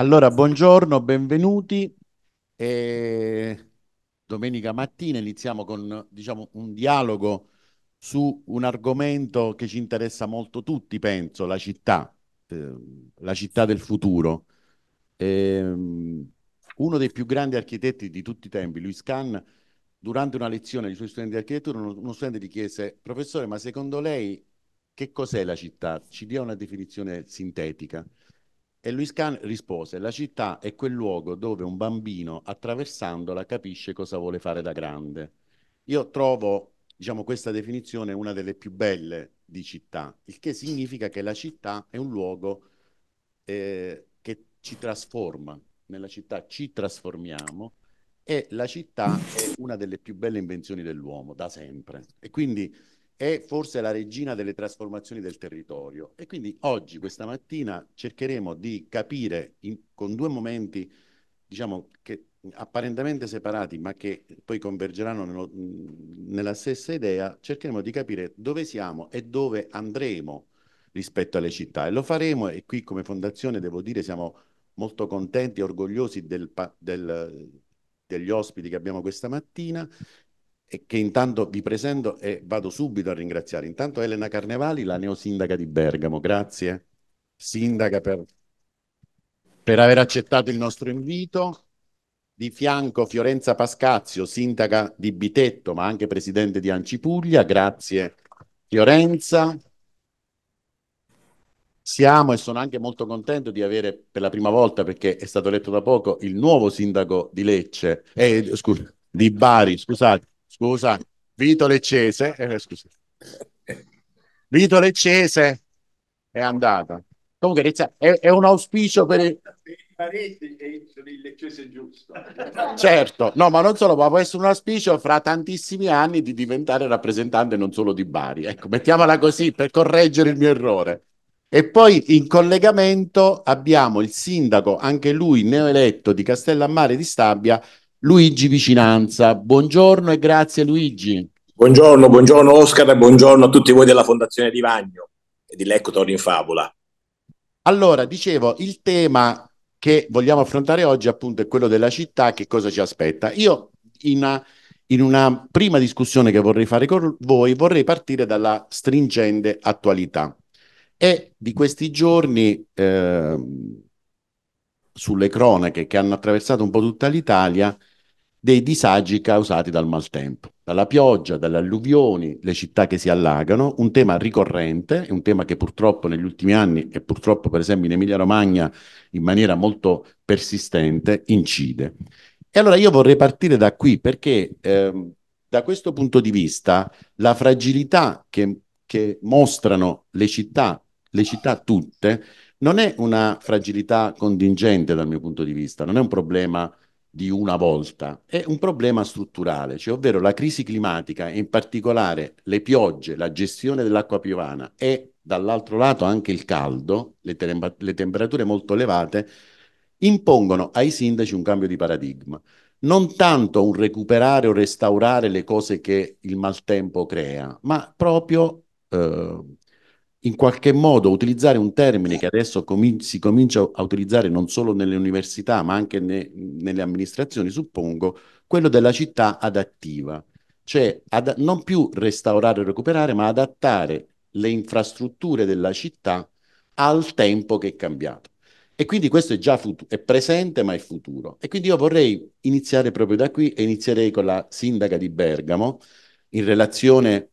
Allora, buongiorno, benvenuti. E domenica mattina iniziamo con diciamo, un dialogo su un argomento che ci interessa molto tutti, penso, la città, eh, la città del futuro. E, ehm, uno dei più grandi architetti di tutti i tempi, Luis Kahn, durante una lezione ai suoi studenti di architettura, uno studente gli chiese, professore, ma secondo lei che cos'è la città? Ci dia una definizione sintetica. E Luis Can rispose, la città è quel luogo dove un bambino attraversandola capisce cosa vuole fare da grande. Io trovo, diciamo, questa definizione una delle più belle di città, il che significa che la città è un luogo eh, che ci trasforma, nella città ci trasformiamo e la città è una delle più belle invenzioni dell'uomo da sempre. E quindi è forse la regina delle trasformazioni del territorio. E quindi oggi, questa mattina, cercheremo di capire in, con due momenti, diciamo, che apparentemente separati, ma che poi convergeranno nello, nella stessa idea, cercheremo di capire dove siamo e dove andremo rispetto alle città. E lo faremo, e qui come fondazione devo dire siamo molto contenti e orgogliosi del, del, degli ospiti che abbiamo questa mattina che intanto vi presento e vado subito a ringraziare. Intanto Elena Carnevali, la neosindaca di Bergamo, grazie. Sindaca per, per aver accettato il nostro invito. Di fianco Fiorenza Pascazio, sindaca di Bitetto, ma anche presidente di Ancipuglia, grazie Fiorenza. Siamo e sono anche molto contento di avere per la prima volta, perché è stato eletto da poco, il nuovo sindaco di Lecce, eh, scusa, di Bari, scusate, scusa, Vito Leccese, eh, scusa. Vito Leccese è andata. Comunque è, è un auspicio per Il leccese giusto. Certo, no, ma non solo, ma può essere un auspicio fra tantissimi anni di diventare rappresentante non solo di Bari. Ecco, mettiamola così per correggere il mio errore. E poi in collegamento abbiamo il sindaco, anche lui neoeletto di Castellammare di Stabia, Luigi Vicinanza. Buongiorno e grazie Luigi. Buongiorno, buongiorno Oscar e buongiorno a tutti voi della Fondazione Di Vagno e di Lecco Torri in Favola. Allora, dicevo, il tema che vogliamo affrontare oggi appunto è quello della città, che cosa ci aspetta. Io in una, in una prima discussione che vorrei fare con voi vorrei partire dalla stringente attualità. È di questi giorni... Eh, sulle cronache che hanno attraversato un po' tutta l'Italia dei disagi causati dal maltempo, dalla pioggia, dalle alluvioni, le città che si allagano, un tema ricorrente, un tema che purtroppo negli ultimi anni e purtroppo per esempio in Emilia Romagna in maniera molto persistente incide. E allora io vorrei partire da qui perché eh, da questo punto di vista la fragilità che, che mostrano le città, le città tutte, non è una fragilità contingente dal mio punto di vista, non è un problema di una volta, è un problema strutturale, cioè ovvero la crisi climatica e in particolare le piogge, la gestione dell'acqua piovana e dall'altro lato anche il caldo, le, tem- le temperature molto elevate, impongono ai sindaci un cambio di paradigma non tanto un recuperare o restaurare le cose che il maltempo crea, ma proprio eh, in qualche modo utilizzare un termine eh. che adesso com- si comincia a utilizzare non solo nelle università, ma anche ne- nelle amministrazioni, suppongo, quello della città adattiva, cioè ad- non più restaurare e recuperare, ma adattare le infrastrutture della città al tempo che è cambiato. E quindi questo è già fut- è presente, ma è futuro. E quindi io vorrei iniziare proprio da qui e inizierei con la sindaca di Bergamo in relazione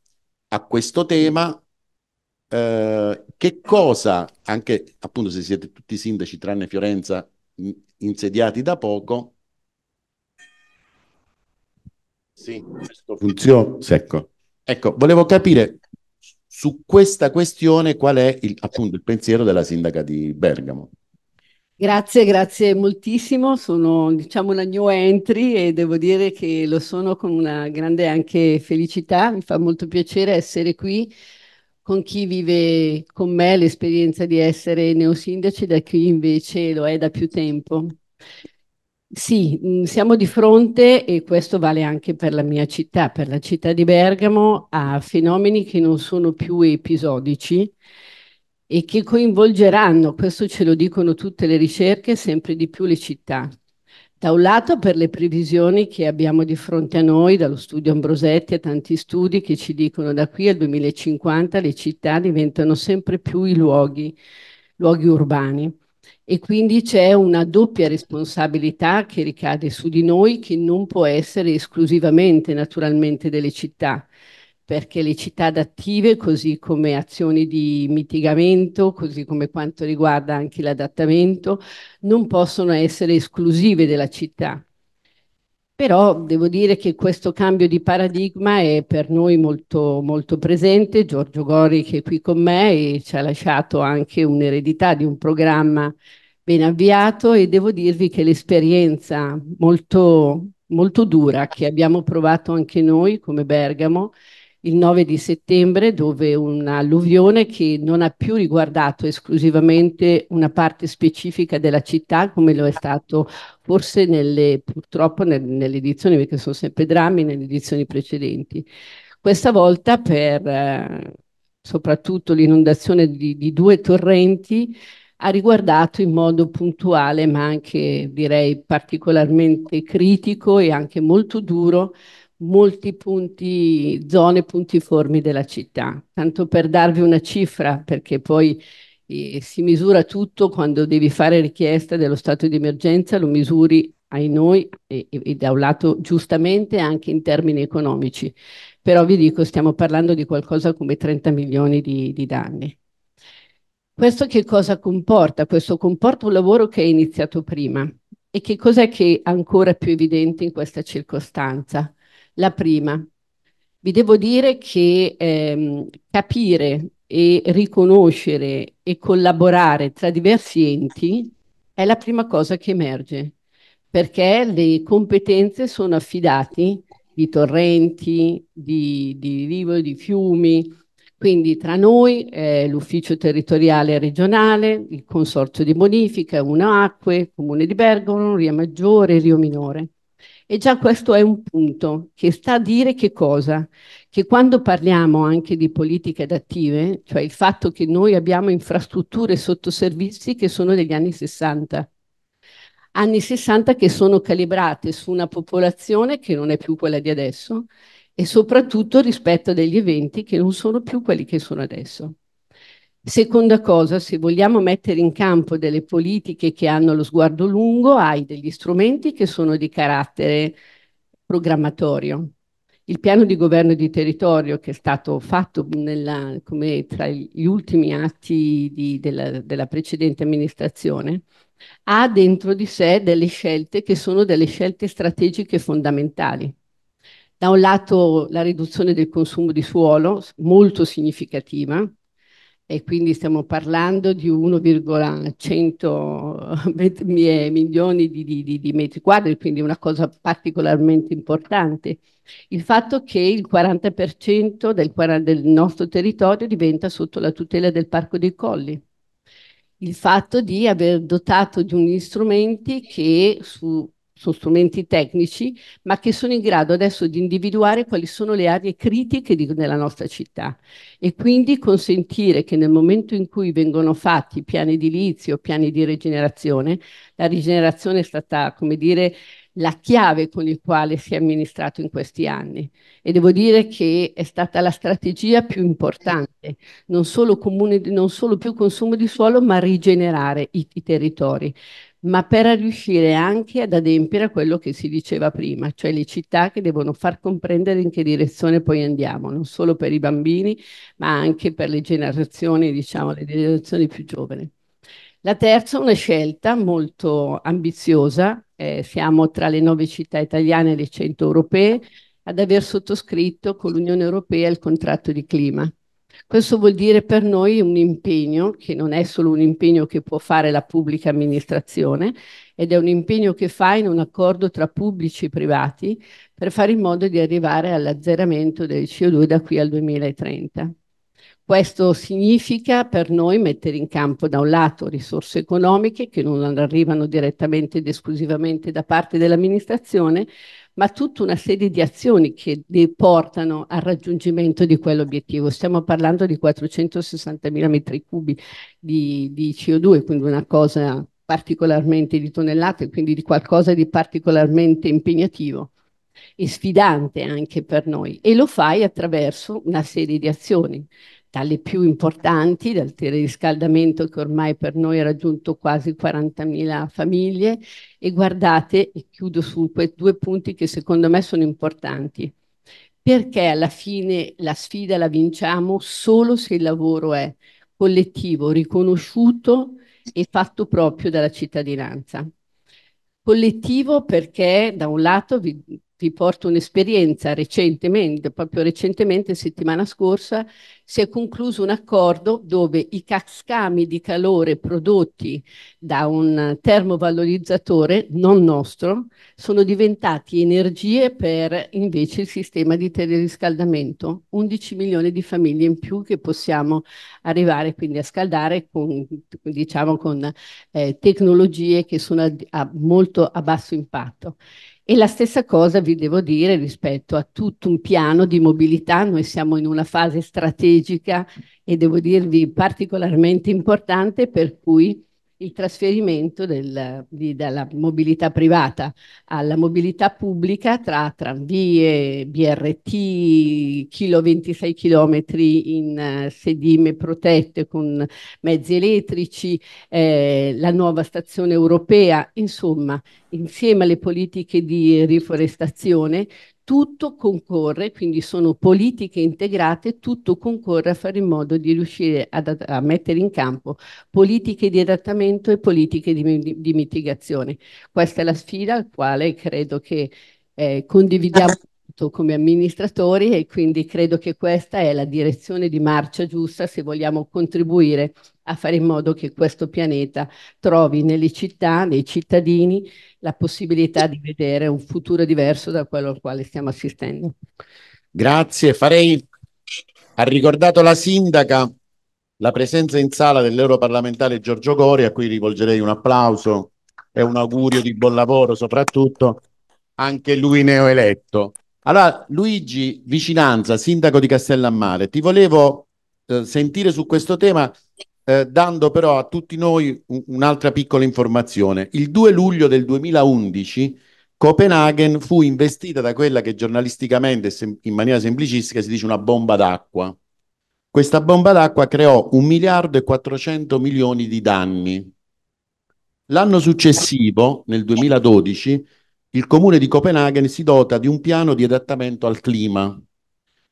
a questo tema eh, che cosa, anche appunto se siete tutti sindaci tranne Fiorenza insediati da poco, sì, questo funziona. Ecco. ecco, volevo capire su questa questione qual è il, appunto il pensiero della sindaca di Bergamo. Grazie, grazie moltissimo. Sono diciamo una new entry e devo dire che lo sono con una grande anche felicità. Mi fa molto piacere essere qui con chi vive con me l'esperienza di essere neosindaci da chi invece lo è da più tempo. Sì, mm, siamo di fronte, e questo vale anche per la mia città, per la città di Bergamo, a fenomeni che non sono più episodici e che coinvolgeranno, questo ce lo dicono tutte le ricerche, sempre di più le città. Da un lato per le previsioni che abbiamo di fronte a noi, dallo studio Ambrosetti e tanti studi che ci dicono da qui al 2050 le città diventano sempre più i luoghi, luoghi urbani e quindi c'è una doppia responsabilità che ricade su di noi che non può essere esclusivamente naturalmente delle città perché le città adattive, così come azioni di mitigamento, così come quanto riguarda anche l'adattamento, non possono essere esclusive della città. Però devo dire che questo cambio di paradigma è per noi molto, molto presente. Giorgio Gori che è qui con me e ci ha lasciato anche un'eredità di un programma ben avviato e devo dirvi che l'esperienza molto, molto dura che abbiamo provato anche noi come Bergamo il 9 di settembre dove un'alluvione che non ha più riguardato esclusivamente una parte specifica della città come lo è stato forse nelle, purtroppo nelle edizioni, perché sono sempre drammi, nelle edizioni precedenti. Questa volta per eh, soprattutto l'inondazione di, di due torrenti ha riguardato in modo puntuale ma anche direi particolarmente critico e anche molto duro molti punti, zone puntiformi della città. Tanto per darvi una cifra, perché poi eh, si misura tutto quando devi fare richiesta dello stato di emergenza, lo misuri ai noi e, e, e da un lato giustamente anche in termini economici. Però vi dico, stiamo parlando di qualcosa come 30 milioni di, di danni. Questo che cosa comporta? Questo comporta un lavoro che è iniziato prima. E che cos'è che è ancora più evidente in questa circostanza? La prima, vi devo dire che ehm, capire e riconoscere e collaborare tra diversi enti è la prima cosa che emerge, perché le competenze sono affidate di torrenti, di, di rivo, di fiumi, quindi tra noi eh, l'ufficio territoriale regionale, il consorzio di bonifica, Uno Acque, Comune di Bergamo, Ria Maggiore, Rio Minore. E già questo è un punto che sta a dire che cosa? Che quando parliamo anche di politiche adattive, cioè il fatto che noi abbiamo infrastrutture e sottoservizi che sono degli anni 60, anni 60 che sono calibrate su una popolazione che non è più quella di adesso e soprattutto rispetto a degli eventi che non sono più quelli che sono adesso. Seconda cosa, se vogliamo mettere in campo delle politiche che hanno lo sguardo lungo, hai degli strumenti che sono di carattere programmatorio. Il piano di governo di territorio che è stato fatto nella, come tra gli ultimi atti di, della, della precedente amministrazione ha dentro di sé delle scelte che sono delle scelte strategiche fondamentali da un lato la riduzione del consumo di suolo, molto significativa, e quindi stiamo parlando di 1,100 milioni di, di, di, metri quadri, quindi una cosa particolarmente importante. Il fatto che il 40% del, del nostro territorio diventa sotto la tutela del Parco dei Colli. Il fatto di aver dotato di un strumenti che su su strumenti tecnici, ma che sono in grado adesso di individuare quali sono le aree critiche di, della nostra città e quindi consentire che nel momento in cui vengono fatti piani edilizi o piani di rigenerazione, la rigenerazione è stata, come dire, la chiave con la quale si è amministrato in questi anni e devo dire che è stata la strategia più importante, non solo, comune, non solo più consumo di suolo, ma rigenerare i, i territori ma per riuscire anche ad adempiere a quello che si diceva prima, cioè le città che devono far comprendere in che direzione poi andiamo, non solo per i bambini, ma anche per le generazioni, diciamo, le generazioni più giovani. La terza è una scelta molto ambiziosa, eh, siamo tra le nove città italiane e le cento europee ad aver sottoscritto con l'Unione Europea il contratto di clima, questo vuol dire per noi un impegno, che non è solo un impegno che può fare la pubblica amministrazione, ed è un impegno che fa in un accordo tra pubblici e privati per fare in modo di arrivare all'azzeramento del CO2 da qui al 2030. Questo significa per noi mettere in campo da un lato risorse economiche che non arrivano direttamente ed esclusivamente da parte dell'amministrazione, ma tutta una serie di azioni che li portano al raggiungimento di quell'obiettivo. Stiamo parlando di 460.000 metri cubi di, di CO2, quindi una cosa particolarmente di tonnellate, quindi di qualcosa di particolarmente impegnativo e sfidante anche per noi e lo fai attraverso una serie di azioni dalle più importanti, dal teleriscaldamento che ormai per noi ha raggiunto quasi 40.000 famiglie. E guardate, e chiudo su quei due punti che secondo me sono importanti, perché alla fine la sfida la vinciamo solo se il lavoro è collettivo, riconosciuto e fatto proprio dalla cittadinanza collettivo perché da un lato vi vi porto un'esperienza recentemente, proprio recentemente, settimana scorsa, si è concluso un accordo dove i cascami di calore prodotti da un termovalorizzatore non nostro sono diventati energie per invece il sistema di teleriscaldamento. 11 milioni di famiglie in più che possiamo arrivare quindi a scaldare con, diciamo, con eh, tecnologie che sono a, a molto a basso impatto. E la stessa cosa vi devo dire rispetto a tutto un piano di mobilità, noi siamo in una fase strategica e devo dirvi particolarmente importante per cui il trasferimento del, di, dalla mobilità privata alla mobilità pubblica tra tranvie, BRT, chilo 26 km in uh, sedime protette con mezzi elettrici, eh, la nuova stazione europea, insomma, insieme alle politiche di riforestazione tutto concorre, quindi sono politiche integrate, tutto concorre a fare in modo di riuscire ad, a mettere in campo politiche di adattamento e politiche di, di mitigazione. Questa è la sfida al quale credo che eh, condividiamo ah, come amministratori e quindi credo che questa è la direzione di marcia giusta se vogliamo contribuire a fare in modo che questo pianeta trovi nelle città, nei cittadini, la possibilità di vedere un futuro diverso da quello al quale stiamo assistendo. Grazie, farei ha ricordato la sindaca la presenza in sala dell'europarlamentare Giorgio Gori, a cui rivolgerei un applauso e un augurio di buon lavoro soprattutto, anche lui neoeletto. Allora, Luigi Vicinanza, sindaco di Castellammare, ti volevo eh, sentire su questo tema, eh, dando però a tutti noi un'altra piccola informazione. Il 2 luglio del 2011 Copenaghen fu investita da quella che giornalisticamente, in maniera semplicistica, si dice una bomba d'acqua. Questa bomba d'acqua creò un miliardo e 400 milioni di danni. L'anno successivo, nel 2012, il comune di Copenaghen si dota di un piano di adattamento al clima.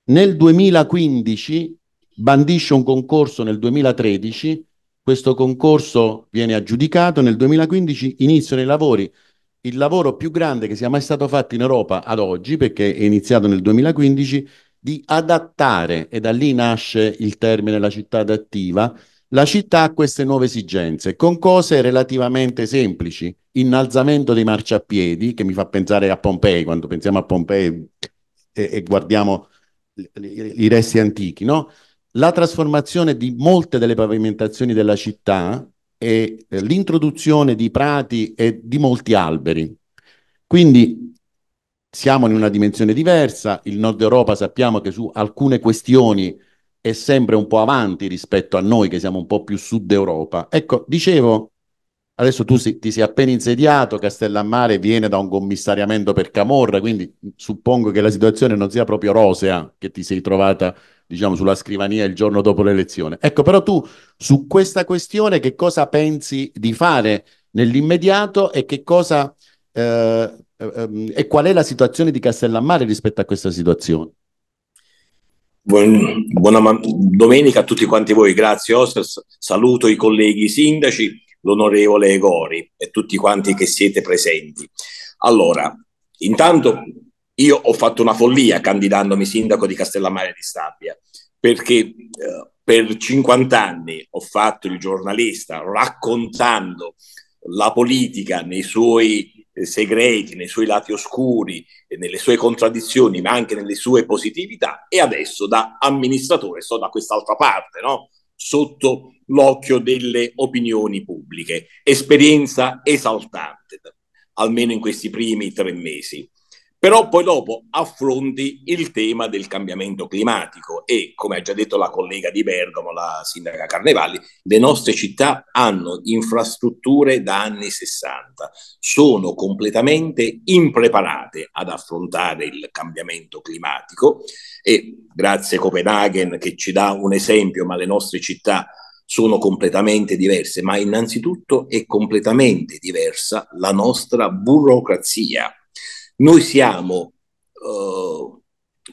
Nel 2015 bandisce un concorso nel 2013, questo concorso viene aggiudicato, nel 2015 iniziano i lavori. Il lavoro più grande che sia mai stato fatto in Europa ad oggi, perché è iniziato nel 2015, di adattare, e da lì nasce il termine la città adattiva, la città ha queste nuove esigenze, con cose relativamente semplici, innalzamento dei marciapiedi, che mi fa pensare a Pompei, quando pensiamo a Pompei e, e guardiamo i resti antichi, no? la trasformazione di molte delle pavimentazioni della città e eh, l'introduzione di prati e di molti alberi. Quindi siamo in una dimensione diversa, il Nord Europa sappiamo che su alcune questioni è sempre un po' avanti rispetto a noi che siamo un po' più sud Europa. Ecco, dicevo, adesso tu si, ti sei appena insediato, Castellammare viene da un commissariamento per Camorra, quindi suppongo che la situazione non sia proprio rosea che ti sei trovata, diciamo, sulla scrivania il giorno dopo l'elezione. Ecco, però tu su questa questione che cosa pensi di fare nell'immediato e che cosa... Eh, ehm, e qual è la situazione di Castellammare rispetto a questa situazione? Buona domenica a tutti quanti voi, grazie Osers, saluto i colleghi sindaci, l'onorevole Gori e tutti quanti che siete presenti. Allora, intanto io ho fatto una follia candidandomi sindaco di Castellammare di Stabia, perché eh, per 50 anni ho fatto il giornalista raccontando la politica nei suoi eh, segreti, nei suoi lati oscuri, nelle sue contraddizioni, ma anche nelle sue positività, e adesso da amministratore sto da quest'altra parte, no? sotto l'occhio delle opinioni pubbliche. Esperienza esaltante, almeno in questi primi tre mesi. Però poi dopo affronti il tema del cambiamento climatico e, come ha già detto la collega di Bergamo, la sindaca Carnevali, le nostre città hanno infrastrutture da anni 60, sono completamente impreparate ad affrontare il cambiamento climatico e grazie a Copenaghen che ci dà un esempio, ma le nostre città sono completamente diverse, ma innanzitutto è completamente diversa la nostra burocrazia noi siamo eh,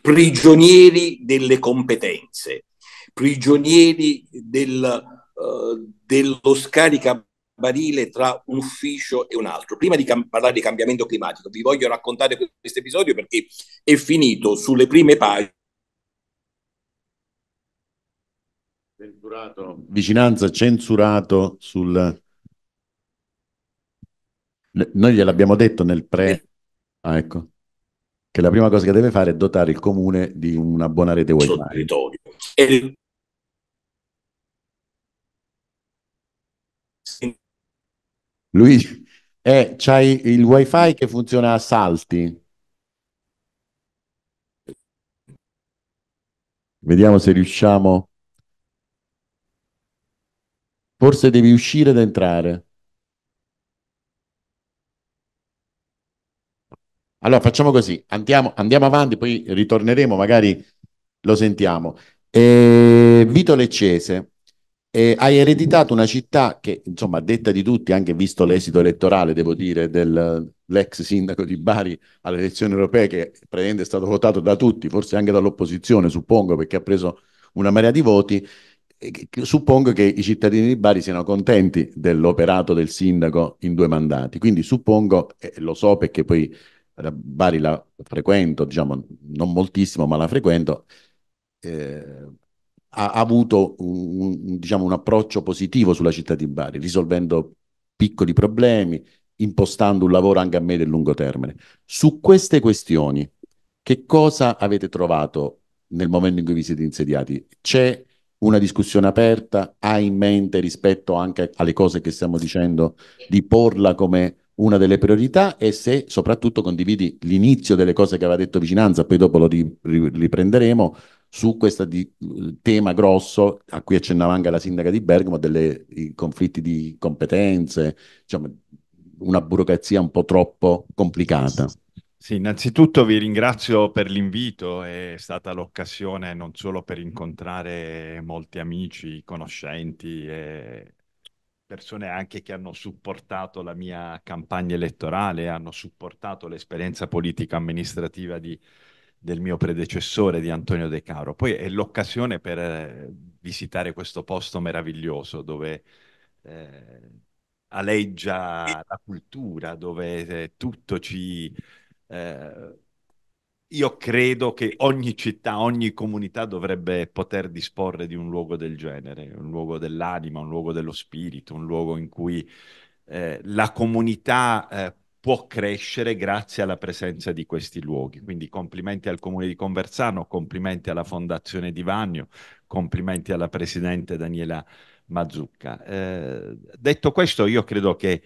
prigionieri delle competenze, prigionieri del, eh, dello scaricabarile tra un ufficio e un altro. Prima di cam- parlare di cambiamento climatico, vi voglio raccontare questo episodio perché è finito sulle prime pagine. Censurato, vicinanza censurato sul... Noi gliel'abbiamo detto nel pre... Ah, ecco. Che la prima cosa che deve fare è dotare il comune di una buona rete wifi. Sul territorio. E... Luigi, eh, c'hai il wifi che funziona a salti. Vediamo se riusciamo. Forse devi uscire ed entrare. Allora facciamo così, andiamo, andiamo avanti, poi ritorneremo, magari lo sentiamo. Eh, Vito Leccese, eh, hai ereditato una città che, insomma, a detta di tutti, anche visto l'esito elettorale, devo dire, dell'ex sindaco di Bari alle elezioni europee, che praticamente è stato votato da tutti, forse anche dall'opposizione, suppongo, perché ha preso una marea di voti. suppongo che i cittadini di Bari siano contenti dell'operato del sindaco in due mandati, quindi suppongo, e lo so perché poi Bari la frequento, diciamo non moltissimo, ma la frequento, eh, ha, ha, avuto un, un, diciamo, un approccio positivo sulla città di Bari, risolvendo piccoli problemi, impostando un lavoro anche a medio e lungo termine. Su queste questioni, che cosa avete trovato nel momento in cui vi siete insediati? C'è una discussione aperta? Ha in mente rispetto anche alle cose che stiamo dicendo di porla come una delle priorità e se soprattutto condividi l'inizio delle cose che aveva detto Vicinanza, poi dopo lo riprenderemo, su questo tema grosso a cui accennava anche la sindaca di Bergamo, dei conflitti di competenze, diciamo, una burocrazia un po' troppo complicata. Sì, innanzitutto vi ringrazio per l'invito, è stata l'occasione non solo per incontrare molti amici, conoscenti e persone anche che hanno supportato la mia campagna elettorale, hanno supportato l'esperienza politica amministrativa di, del mio predecessore, di Antonio De Caro. Poi è l'occasione per eh, visitare questo posto meraviglioso dove... Eh, aleggia la cultura, dove eh, tutto ci eh, io credo che ogni città, ogni comunità dovrebbe poter disporre di un luogo del genere, un luogo dell'anima, un luogo dello spirito, un luogo in cui eh, la comunità eh, può crescere grazie alla presenza di questi luoghi. Quindi complimenti al Comune di Conversano, complimenti alla Fondazione Di Vagno, complimenti alla Presidente Daniela Mazzucca. Eh, detto questo, io credo che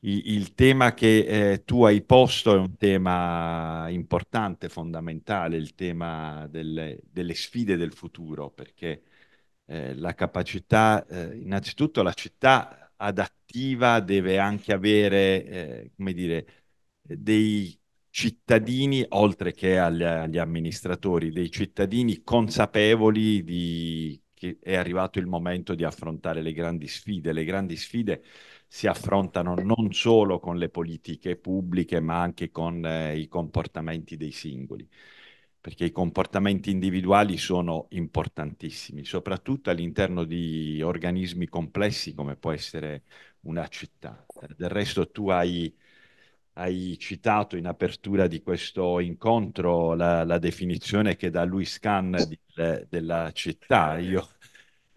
il tema che eh, tu hai posto è un tema importante, fondamentale, il tema delle, delle sfide del futuro, perché eh, la capacità, eh, innanzitutto la città adattiva deve anche avere, eh, come dire, dei cittadini, oltre che agli, agli amministratori, dei cittadini consapevoli di, che è arrivato il momento di affrontare le grandi sfide. Le grandi sfide si affrontano non solo con le politiche pubbliche, ma anche con eh, i comportamenti dei singoli, perché i comportamenti individuali sono importantissimi, soprattutto all'interno di organismi complessi come può essere una città. Del resto tu hai, hai citato in apertura di questo incontro la, la definizione che dà Louis Kahn di, eh, della città. Io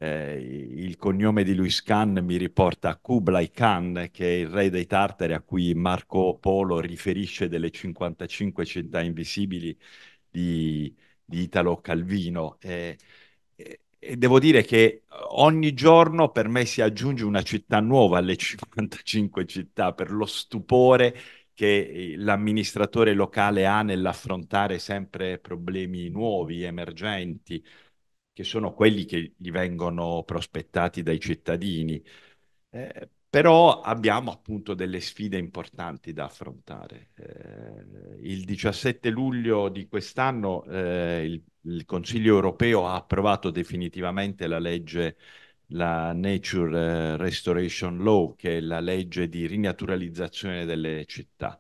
eh, il cognome di Luis Khan mi riporta a Kublai Khan, che è il re dei tartari a cui Marco Polo riferisce delle 55 città invisibili di, di Italo Calvino. Eh, e devo dire che ogni giorno per me si aggiunge una città nuova alle 55 città per lo stupore che l'amministratore locale ha nell'affrontare sempre problemi nuovi, emergenti, che sono quelli che gli vengono prospettati dai cittadini. Eh, però abbiamo appunto delle sfide importanti da affrontare. Eh, il 17 luglio di quest'anno eh, il, il, Consiglio europeo ha approvato definitivamente la legge, la Nature eh, Restoration Law, che è la legge di rinaturalizzazione delle città.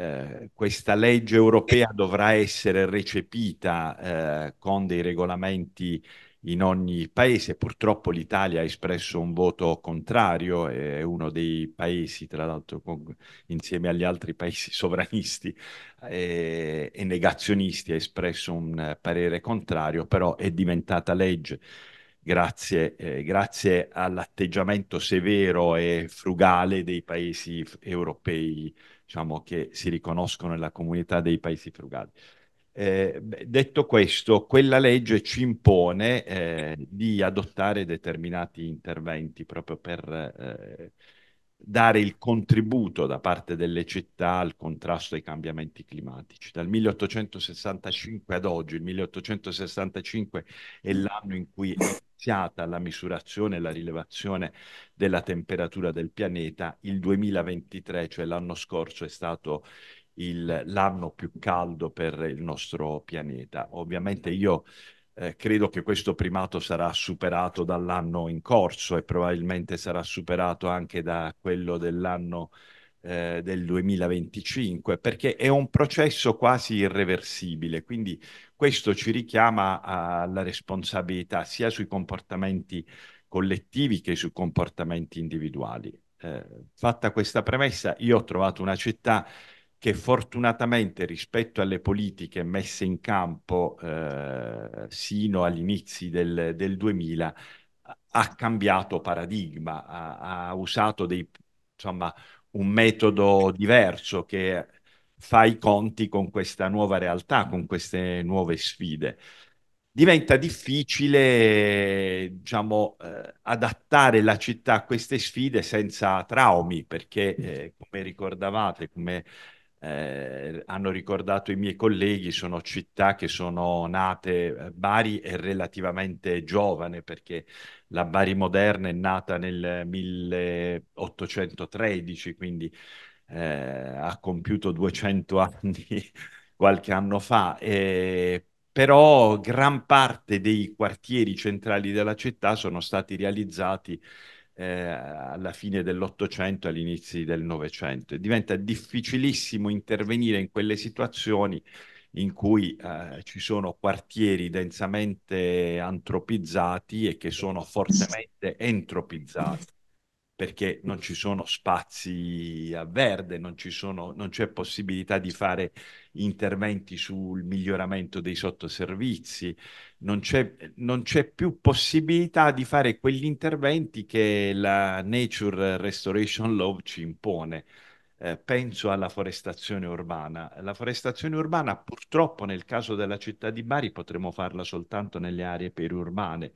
Eh, questa legge europea dovrà essere recepita eh, con dei regolamenti in ogni paese. Purtroppo l'Italia ha espresso un voto contrario, è uno dei paesi, tra l'altro con, insieme agli altri paesi sovranisti eh, e negazionisti, ha espresso un parere contrario, però è diventata legge. Grazie, eh, grazie all'atteggiamento severo e frugale dei paesi europei diciamo, che si riconoscono nella comunità dei paesi frugali. Eh, detto questo, quella legge ci impone eh, di adottare determinati interventi proprio per eh, dare il contributo da parte delle città al contrasto ai cambiamenti climatici. Dal 1865 ad oggi, il 1865 è l'anno in cui è iniziata la misurazione e la rilevazione della temperatura del pianeta, il 2023, cioè l'anno scorso, è stato il, l'anno più caldo per il nostro pianeta. Ovviamente io eh, credo che questo primato sarà superato dall'anno in corso e probabilmente sarà superato anche da quello dell'anno eh, del 2025, perché è un processo quasi irreversibile. Quindi questo ci richiama alla responsabilità sia sui comportamenti collettivi che sui comportamenti individuali. Eh, fatta questa premessa, io ho trovato una città che fortunatamente rispetto alle politiche messe in campo eh, sino agli inizi del, del 2000 ha cambiato paradigma, ha, ha usato dei, insomma, un metodo diverso che fa i conti con questa nuova realtà, con queste nuove sfide. Diventa difficile, diciamo, eh, adattare la città a queste sfide senza traumi, perché, eh, come ricordavate, come eh, hanno ricordato i miei colleghi, sono città che sono nate, eh, Bari è relativamente giovane perché la Bari moderna è nata nel 1813, quindi eh, ha compiuto 200 anni qualche anno fa, eh, però gran parte dei quartieri centrali della città sono stati realizzati eh, alla fine dell'Ottocento e all'inizio del Novecento. diventa difficilissimo intervenire in quelle situazioni in cui eh, ci sono quartieri densamente antropizzati e che sono fortemente entropizzati perché non ci sono spazi a verde, non, sono, non c'è possibilità di fare interventi sul miglioramento dei sottoservizi, non c'è, non c'è più possibilità di fare quegli interventi che la Nature Restoration Law ci impone. Eh, penso alla forestazione urbana. La forestazione urbana purtroppo nel caso della città di Bari potremo farla soltanto nelle aree periurbane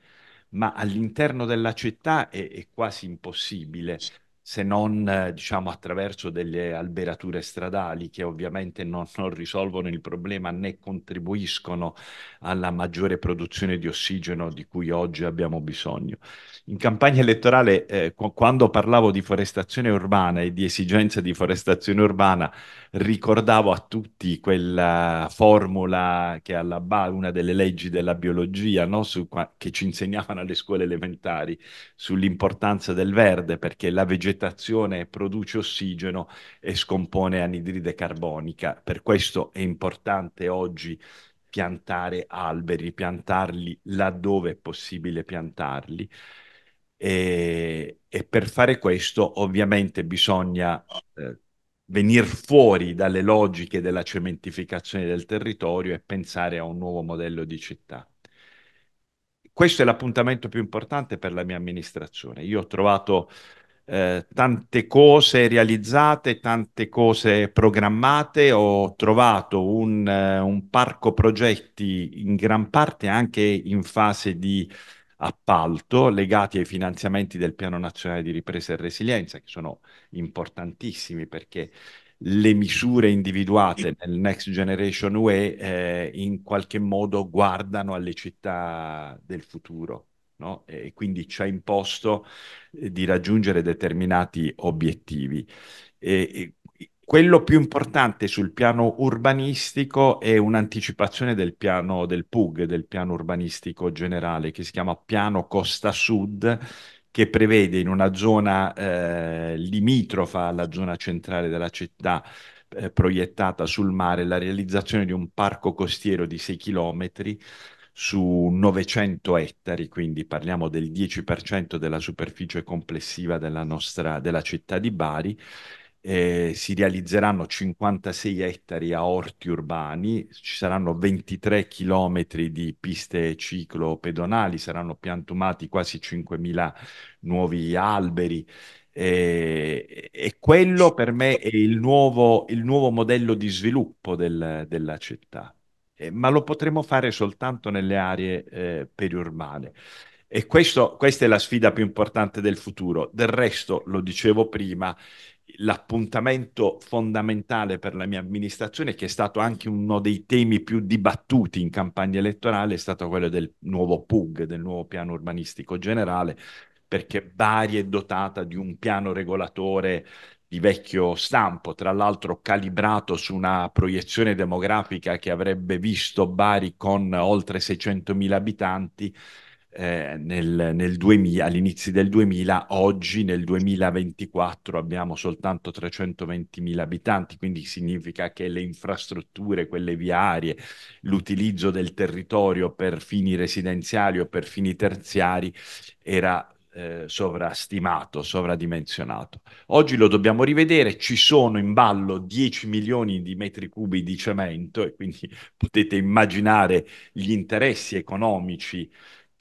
ma all'interno della città è, è quasi impossibile se non eh, diciamo attraverso delle alberature stradali che ovviamente non, non, risolvono il problema né contribuiscono alla maggiore produzione di ossigeno di cui oggi abbiamo bisogno in campagna elettorale, eh, quando parlavo di forestazione urbana e di esigenza di forestazione urbana, ricordavo a tutti quella formula che è alla base, una delle leggi della biologia, no? Su, che ci insegnavano alle scuole elementari, sull'importanza del verde, perché la vegetazione produce ossigeno e scompone anidride carbonica. Per questo è importante oggi piantare alberi, piantarli laddove è possibile piantarli. E, e per fare questo ovviamente bisogna eh, venire fuori dalle logiche della cementificazione del territorio e pensare a un nuovo modello di città. Questo è l'appuntamento più importante per la mia amministrazione. Io ho trovato eh, tante cose realizzate, tante cose programmate, ho trovato un, eh, un parco progetti in gran parte anche in fase di appalto legati ai finanziamenti del Piano Nazionale di Ripresa e Resilienza, che sono importantissimi perché le misure individuate nel Next Generation UE eh, in qualche modo guardano alle città del futuro. No? E quindi ci ha imposto eh, di raggiungere determinati obiettivi. E, e quello più importante sul piano urbanistico è un'anticipazione del piano del PUG, del piano urbanistico generale, che si chiama Piano Costa Sud, che prevede in una zona eh, limitrofa alla zona centrale della città eh, proiettata sul mare la realizzazione di un parco costiero di 6 km su 900 ettari, quindi parliamo del 10% della superficie complessiva della, nostra, della città di Bari eh, si realizzeranno 56 ettari a orti urbani, ci saranno 23 chilometri di piste ciclo pedonali, saranno piantumati quasi 5.000 nuovi alberi. E, e, quello per me è il nuovo, il nuovo modello di sviluppo del, della città, eh, ma lo potremo fare soltanto nelle aree eh, periurbane. E questo, questa è la sfida più importante del futuro. Del resto, lo dicevo prima, l'appuntamento fondamentale per la mia amministrazione, che è stato anche uno dei temi più dibattuti in campagna elettorale, è stato quello del nuovo PUG, del nuovo piano urbanistico generale, perché Bari è dotata di un piano regolatore di vecchio stampo, tra l'altro calibrato su una proiezione demografica che avrebbe visto Bari con oltre 600.000 abitanti eh, nel, nel 2000, all'inizio del 2000, oggi nel 2024 abbiamo soltanto 320.000 abitanti, quindi significa che le infrastrutture, quelle viarie, l'utilizzo del territorio per fini residenziali o per fini terziari era eh, sovrastimato, sovradimensionato. Oggi lo dobbiamo rivedere, ci sono in ballo 10 milioni di metri cubi di cemento e quindi potete immaginare gli interessi economici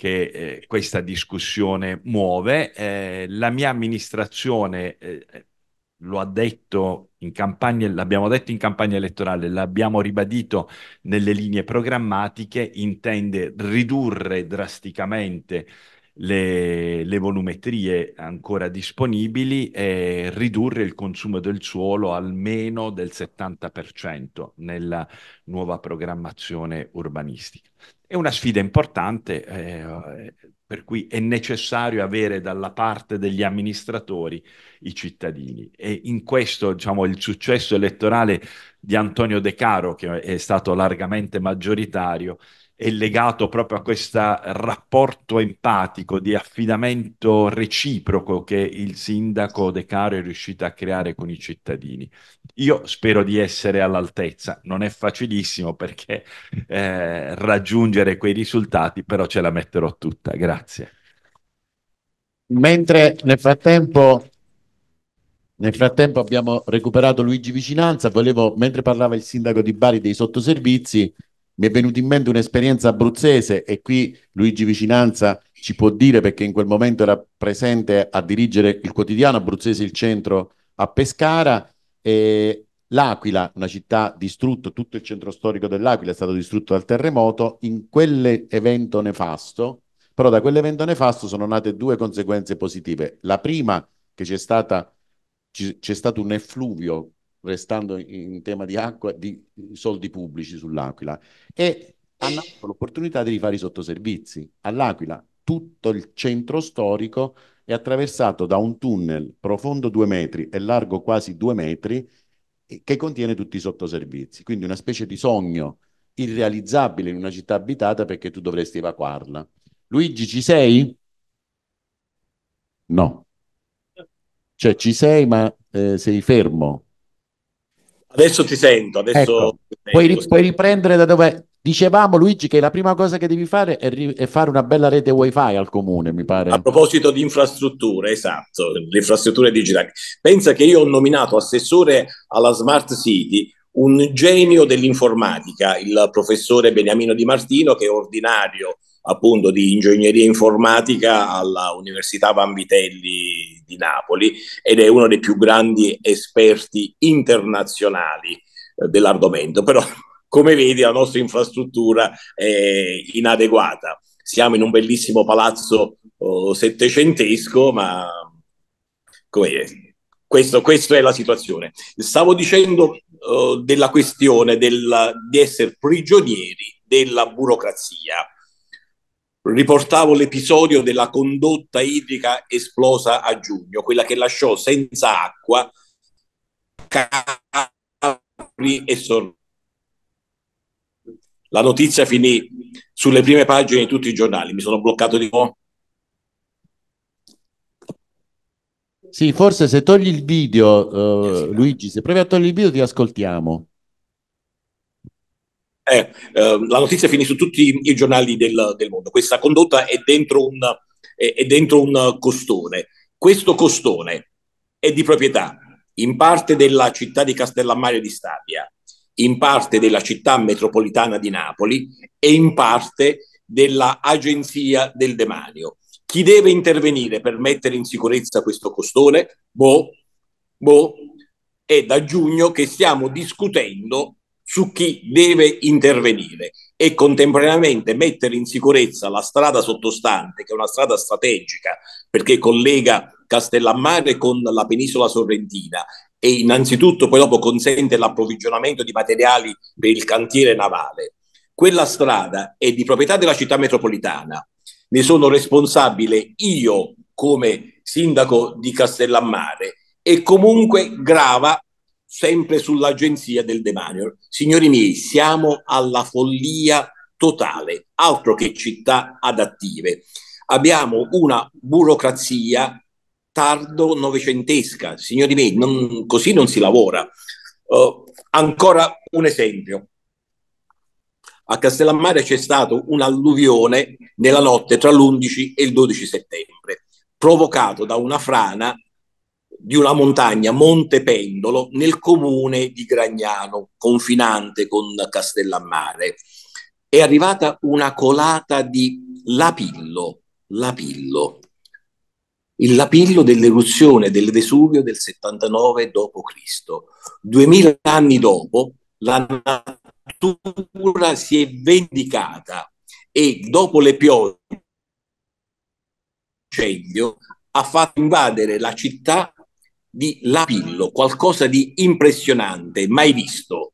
che eh, questa discussione muove. Eh, la mia amministrazione eh, lo ha detto in campagna, l'abbiamo detto in campagna elettorale, l'abbiamo ribadito nelle linee programmatiche, intende ridurre drasticamente le, le, volumetrie ancora disponibili e ridurre il consumo del suolo almeno del 70% nella nuova programmazione urbanistica. È una sfida importante, eh, per cui è necessario avere dalla parte degli amministratori i cittadini. E in questo, diciamo, il successo elettorale di Antonio De Caro, che è stato largamente maggioritario, è legato proprio a questo rapporto empatico di affidamento reciproco che il sindaco De Caro è riuscito a creare con i cittadini. Io spero di essere all'altezza, non è facilissimo perché eh, raggiungere quei risultati, però ce la metterò tutta. Grazie. Mentre nel frattempo nel frattempo abbiamo recuperato Luigi Vicinanza, volevo, mentre parlava il sindaco di Bari dei sottoservizi, mi è venuta in mente un'esperienza abruzzese e qui Luigi Vicinanza ci può dire perché in quel momento era presente a dirigere il quotidiano abruzzese Il Centro a Pescara e l'Aquila, una città distrutta, tutto il centro storico dell'Aquila è stato distrutto dal terremoto, in quell'evento nefasto, però da quell'evento nefasto sono nate due conseguenze positive. La prima che c'è stata c'è stato un effluvio restando in tema di acqua, di soldi pubblici sull'Aquila e hanno avuto l'opportunità di rifare i sottoservizi. All'Aquila tutto il centro storico è attraversato da un tunnel profondo due metri e largo quasi due metri che contiene tutti i sottoservizi, quindi una specie di sogno irrealizzabile in una città abitata perché tu dovresti evacuarla. Luigi, ci sei? No. Cioè, ci sei, ma eh, sei fermo. Adesso ti sento, adesso ecco, ti sento. Puoi, puoi, riprendere da dove... Dicevamo Luigi che la prima cosa che devi fare è, ri- è, fare una bella rete wifi al comune, mi pare. A proposito di infrastrutture, esatto, le infrastrutture digitali. Pensa che io ho nominato assessore alla Smart City un genio dell'informatica, il professore Beniamino Di Martino, che è ordinario appunto di ingegneria informatica alla Università Vanvitelli di Napoli ed è uno dei più grandi esperti internazionali eh, dell'argomento, però come vedi la nostra infrastruttura è inadeguata. Siamo in un bellissimo palazzo oh, settecentesco, ma come dire, questo, questa è la situazione. Stavo dicendo uh, della questione del, di essere prigionieri della burocrazia riportavo l'episodio della condotta idrica esplosa a giugno, quella che lasciò senza acqua Capri e Sorrento. La notizia finì sulle prime pagine di tutti i giornali, mi sono bloccato di nuovo. Sì, forse se togli il video, eh, eh Luigi, se provi a togliere il video ti ascoltiamo eh, eh, la notizia finì su tutti i giornali del, del mondo. Questa condotta è dentro, un, è, è dentro un costone. Questo costone è di proprietà in parte della città di Castellammare di Stabia, in parte della città metropolitana di Napoli e in parte dell'agenzia del Demanio. Chi deve intervenire per mettere in sicurezza questo costone? Boh, boh, è da giugno che stiamo discutendo su chi deve intervenire e contemporaneamente mettere in sicurezza la strada sottostante, che è una strada strategica perché collega Castellammare con la penisola sorrentina e innanzitutto poi dopo consente l'approvvigionamento di materiali per il cantiere navale. Quella strada è di proprietà della città metropolitana, ne sono responsabile io come sindaco di Castellammare e comunque grava sempre sull'agenzia del demanio. Signori miei, siamo alla follia totale, altro che città adattive. Abbiamo una burocrazia tardo novecentesca, signori miei, non, così non si lavora. Uh, ancora un esempio. A Castellammare c'è stato un'alluvione nella notte tra l'11 e il 12 settembre, provocato da una frana di una montagna, Monte Pendolo, nel comune di Gragnano, confinante con Castellammare. È arrivata una colata di lapillo, lapillo, il lapillo dell'eruzione del Vesuvio del 79 d.C. Duemila anni dopo la natura si è vendicata e dopo le piogge ha fatto invadere la città di lapillo, qualcosa di impressionante, mai visto.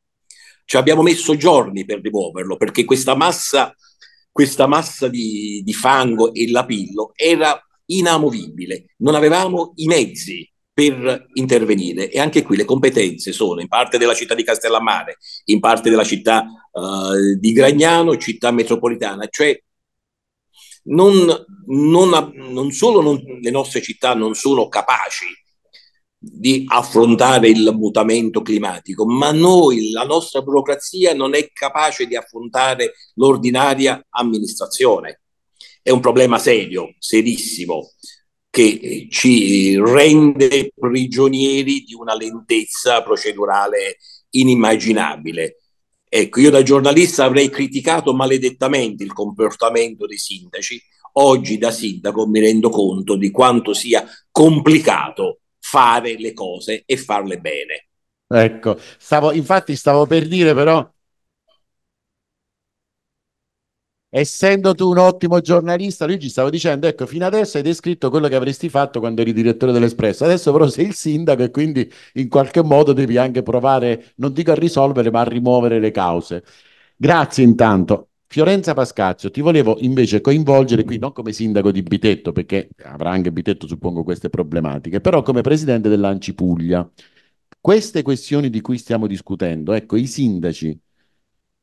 Ci abbiamo messo giorni per rimuoverlo perché questa massa, questa massa di, di fango e lapillo era inamovibile, non avevamo i mezzi per intervenire e anche qui le competenze sono in parte della città di Castellammare, in parte della città uh, di Gragnano, città metropolitana, cioè non, non, non solo non, le nostre città non sono capaci di affrontare il mutamento climatico, ma noi, la nostra burocrazia non è capace di affrontare l'ordinaria amministrazione. È un problema serio, serissimo, che eh, ci eh, rende prigionieri di una lentezza procedurale inimmaginabile. Ecco, io da giornalista avrei criticato maledettamente il comportamento dei sindaci, oggi da sindaco mi rendo conto di quanto sia complicato fare le cose e farle bene. Ecco, stavo, infatti stavo per dire però, essendo tu un ottimo giornalista, Luigi, stavo dicendo, ecco, fino adesso hai descritto quello che avresti fatto quando eri direttore dell'Espresso, adesso però sei il sindaco e quindi in qualche modo devi anche provare, non dico a risolvere, ma a rimuovere le cause. Grazie intanto. Fiorenza Pascazio, ti volevo invece coinvolgere qui non come sindaco di Bitetto, perché avrà anche Bitetto, suppongo, queste problematiche, però come presidente dell'Anci Puglia. Queste questioni di cui stiamo discutendo, ecco, i sindaci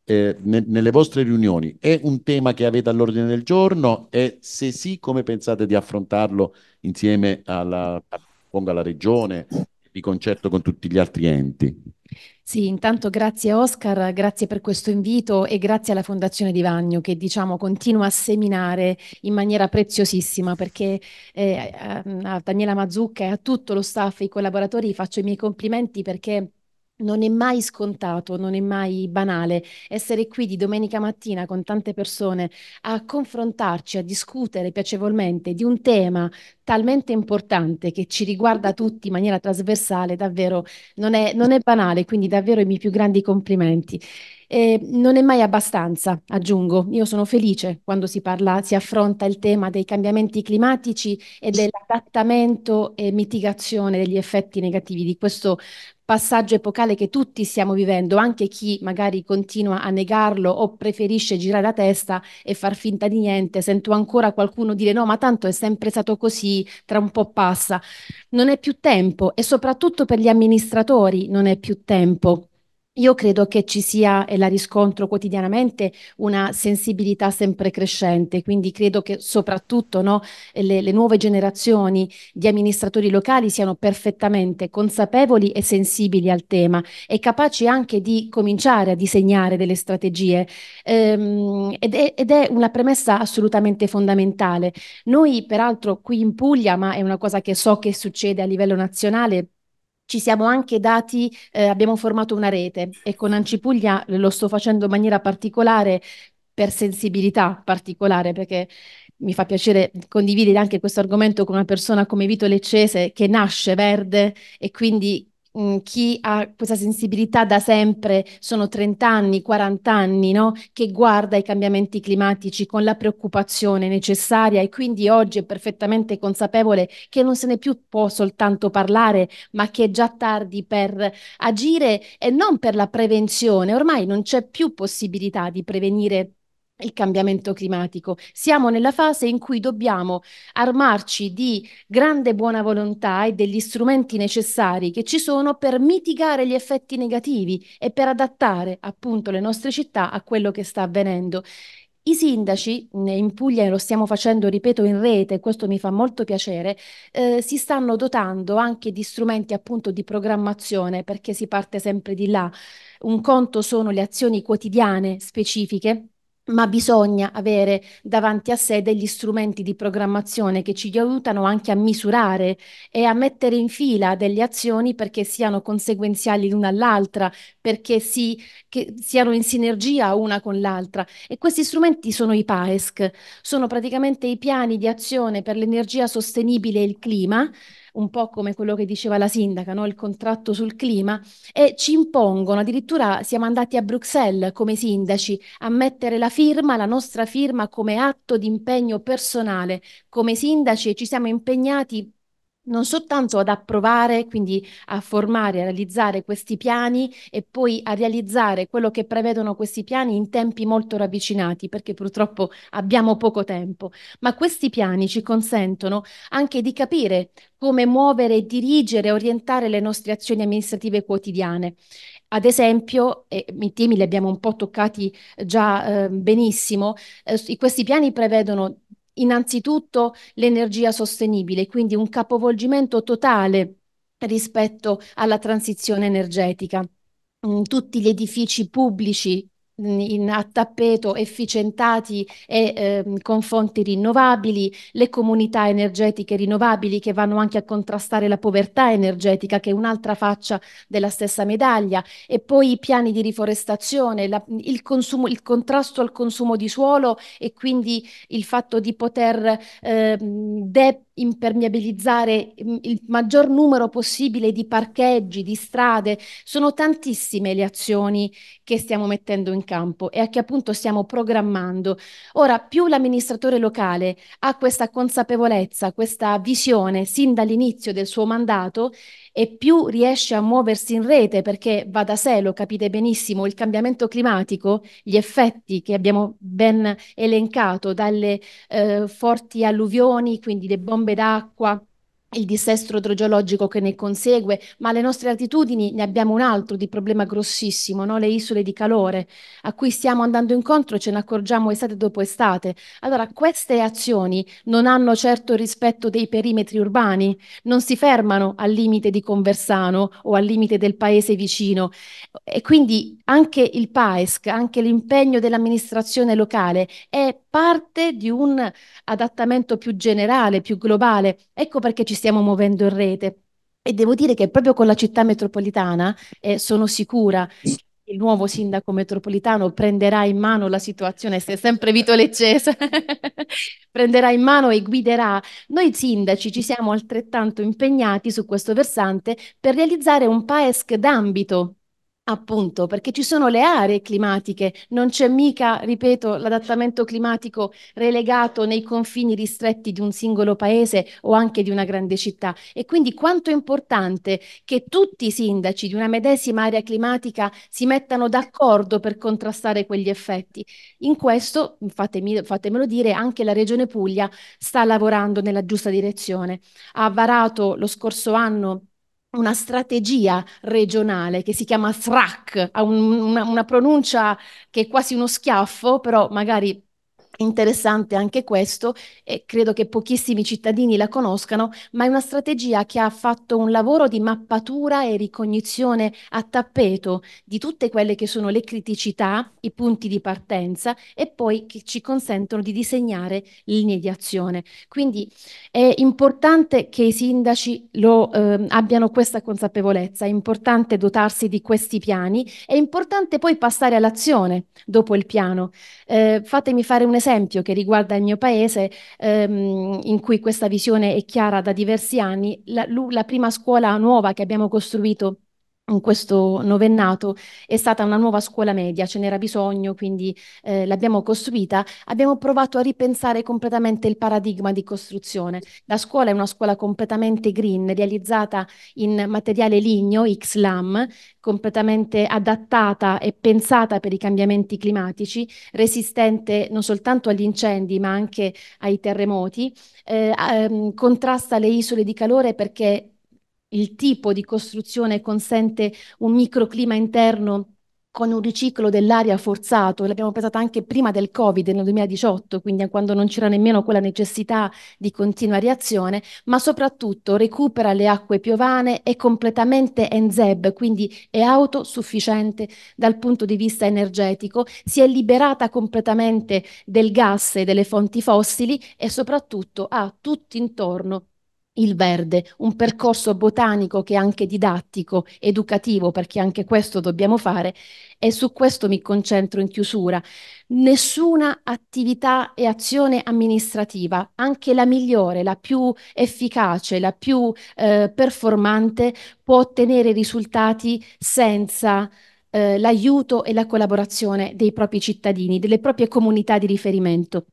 eh, ne- nelle vostre riunioni, è un tema che avete all'ordine del giorno e se sì, come pensate di affrontarlo insieme alla, alla regione di concerto con tutti gli altri enti? Sì, intanto grazie Oscar, grazie per questo invito e grazie alla Fondazione Di Vagno che diciamo continua a seminare in maniera preziosissima perché eh, a, a Daniela Mazzucca e a tutto lo staff e i collaboratori faccio i miei complimenti perché non è mai scontato, non è mai banale essere qui di domenica mattina con tante persone a confrontarci, a discutere piacevolmente di un tema talmente importante che ci riguarda tutti in maniera trasversale, davvero non è, non è banale, quindi davvero i miei più grandi complimenti. Eh, non è mai abbastanza, aggiungo. Io sono felice quando si parla, si affronta il tema dei cambiamenti climatici e dell'adattamento e mitigazione degli effetti negativi di questo passaggio epocale che tutti stiamo vivendo, anche chi magari continua a negarlo o preferisce girare la testa e far finta di niente. Sento ancora qualcuno dire no, ma tanto è sempre stato così, tra un po' passa. Non è più tempo e soprattutto per gli amministratori non è più tempo. Io credo che ci sia, e la riscontro quotidianamente, una sensibilità sempre crescente, quindi credo che soprattutto no, le, le, nuove generazioni di amministratori locali siano perfettamente consapevoli e sensibili al tema e capaci anche di cominciare a disegnare delle strategie. Ehm, ed, è, ed è una premessa assolutamente fondamentale. Noi, peraltro, qui in Puglia, ma è una cosa che so che succede a livello nazionale, ci siamo anche dati, eh, abbiamo formato una rete e con Ancipuglia lo sto facendo in maniera particolare per sensibilità particolare perché mi fa piacere condividere anche questo argomento con una persona come Vito Leccese che nasce verde e quindi mh, mm, chi ha questa sensibilità da sempre, sono 30 anni, 40 anni, no? che guarda i cambiamenti climatici con la preoccupazione necessaria e quindi oggi è perfettamente consapevole che non se ne più può soltanto parlare, ma che è già tardi per agire e non per la prevenzione. Ormai non c'è più possibilità di prevenire il cambiamento climatico. Siamo nella fase in cui dobbiamo armarci di grande buona volontà e degli strumenti necessari che ci sono per mitigare gli effetti negativi e per adattare appunto le nostre città a quello che sta avvenendo. I sindaci in Puglia, lo stiamo facendo, ripeto, in rete, questo mi fa molto piacere, eh, si stanno dotando anche di strumenti appunto di programmazione perché si parte sempre di là. Un conto sono le azioni quotidiane specifiche ma bisogna avere davanti a sé degli strumenti di programmazione che ci aiutano anche a misurare e a mettere in fila delle azioni perché siano conseguenziali l'una all'altra, perché si, siano in sinergia una con l'altra. E questi strumenti sono i PAESC, sono praticamente i piani di azione per l'energia sostenibile e il clima un po' come quello che diceva la sindaca, no? il contratto sul clima, e ci impongono, addirittura siamo andati a Bruxelles come sindaci a mettere la firma, la nostra firma come atto di impegno personale, come sindaci e ci siamo impegnati non soltanto ad approvare, quindi a formare, a realizzare questi piani e poi a realizzare quello che prevedono questi piani in tempi molto ravvicinati, perché purtroppo abbiamo poco tempo, ma questi piani ci consentono anche di capire come muovere, dirigere, orientare le nostre azioni amministrative quotidiane. Ad esempio, e i temi li abbiamo un po' toccati già eh, benissimo, eh, questi piani prevedono innanzitutto l'energia sostenibile, quindi un capovolgimento totale rispetto alla transizione energetica mm, tutti gli edifici pubblici in, a tappeto efficientati e eh, con fonti rinnovabili, le comunità energetiche rinnovabili che vanno anche a contrastare la povertà energetica, che è un'altra faccia della stessa medaglia, e poi i piani di riforestazione, la, il, consumo, il, contrasto al consumo di suolo e quindi il fatto di poter eh, impermeabilizzare ehm, il maggior numero possibile di parcheggi, di strade. Sono tantissime le azioni che stiamo mettendo in in campo e a che appunto stiamo programmando. Ora, più l'amministratore locale ha questa consapevolezza, questa visione sin dall'inizio del suo mandato e più riesce a muoversi in rete perché va da sé, lo capite benissimo, il cambiamento climatico, gli effetti che abbiamo ben elencato dalle eh, forti alluvioni, quindi le bombe d'acqua, il dissesto idrogeologico che ne consegue, ma alle nostre altitudini ne abbiamo un altro di problema grossissimo, no? le isole di calore a cui stiamo andando incontro, ce ne accorgiamo estate dopo estate. Allora, queste azioni non hanno certo rispetto dei perimetri urbani, non si fermano al limite di Conversano o al limite del paese vicino e quindi anche il PAESC, anche l'impegno dell'amministrazione locale è parte di un adattamento più generale, più globale. Ecco perché ci stiamo muovendo in rete. E devo dire che proprio con la città metropolitana eh, sono sicura che il nuovo sindaco metropolitano prenderà in mano la situazione, se è sempre Vito Leccese, prenderà in mano e guiderà. Noi sindaci ci siamo altrettanto impegnati su questo versante per realizzare un PAESC d'ambito Appunto, perché ci sono le aree climatiche, non c'è mica, ripeto, l'adattamento climatico relegato nei confini ristretti di un singolo paese o anche di una grande città. E quindi quanto è importante che tutti i sindaci di una medesima area climatica si mettano d'accordo per contrastare quegli effetti. In questo, fatemi, fatemelo dire, anche la Regione Puglia sta lavorando nella giusta direzione. Ha varato lo scorso anno una strategia regionale che si chiama FRAC, ha un, una, una pronuncia che è quasi uno schiaffo, però magari Interessante anche questo, e credo che pochissimi cittadini la conoscano, ma è una strategia che ha fatto un lavoro di mappatura e ricognizione a tappeto di tutte quelle che sono le criticità, i punti di partenza e poi che ci consentono di disegnare linee di azione. Quindi è importante che i sindaci lo, eh, abbiano questa consapevolezza, è importante dotarsi di questi piani, è importante poi passare all'azione dopo il piano. Eh, fatemi fare un esempio esempio che riguarda il mio paese, ehm, in cui questa visione è chiara da diversi anni, la, la prima scuola nuova che abbiamo costruito in questo novennato è stata una nuova scuola media, ce n'era bisogno, quindi eh, l'abbiamo costruita. Abbiamo provato a ripensare completamente il paradigma di costruzione. La scuola è una scuola completamente green, realizzata in materiale ligneo, X-LAM, completamente adattata e pensata per i cambiamenti climatici, resistente non soltanto agli incendi ma anche ai terremoti, eh, ehm, contrasta le isole di calore perché il tipo di costruzione consente un microclima interno con un riciclo dell'aria forzato, l'abbiamo pensata anche prima del Covid nel 2018, quindi quando non c'era nemmeno quella necessità di continua reazione, ma soprattutto recupera le acque piovane, è completamente NZEB, quindi è autosufficiente dal punto di vista energetico, si è liberata completamente del gas e delle fonti fossili e soprattutto ha tutto intorno il verde, un percorso botanico che è anche didattico, educativo, perché anche questo dobbiamo fare e su questo mi concentro in chiusura. Nessuna attività e azione amministrativa, anche la migliore, la più efficace, la più eh, performante, può ottenere risultati senza eh, l'aiuto e la collaborazione dei propri cittadini, delle proprie comunità di riferimento.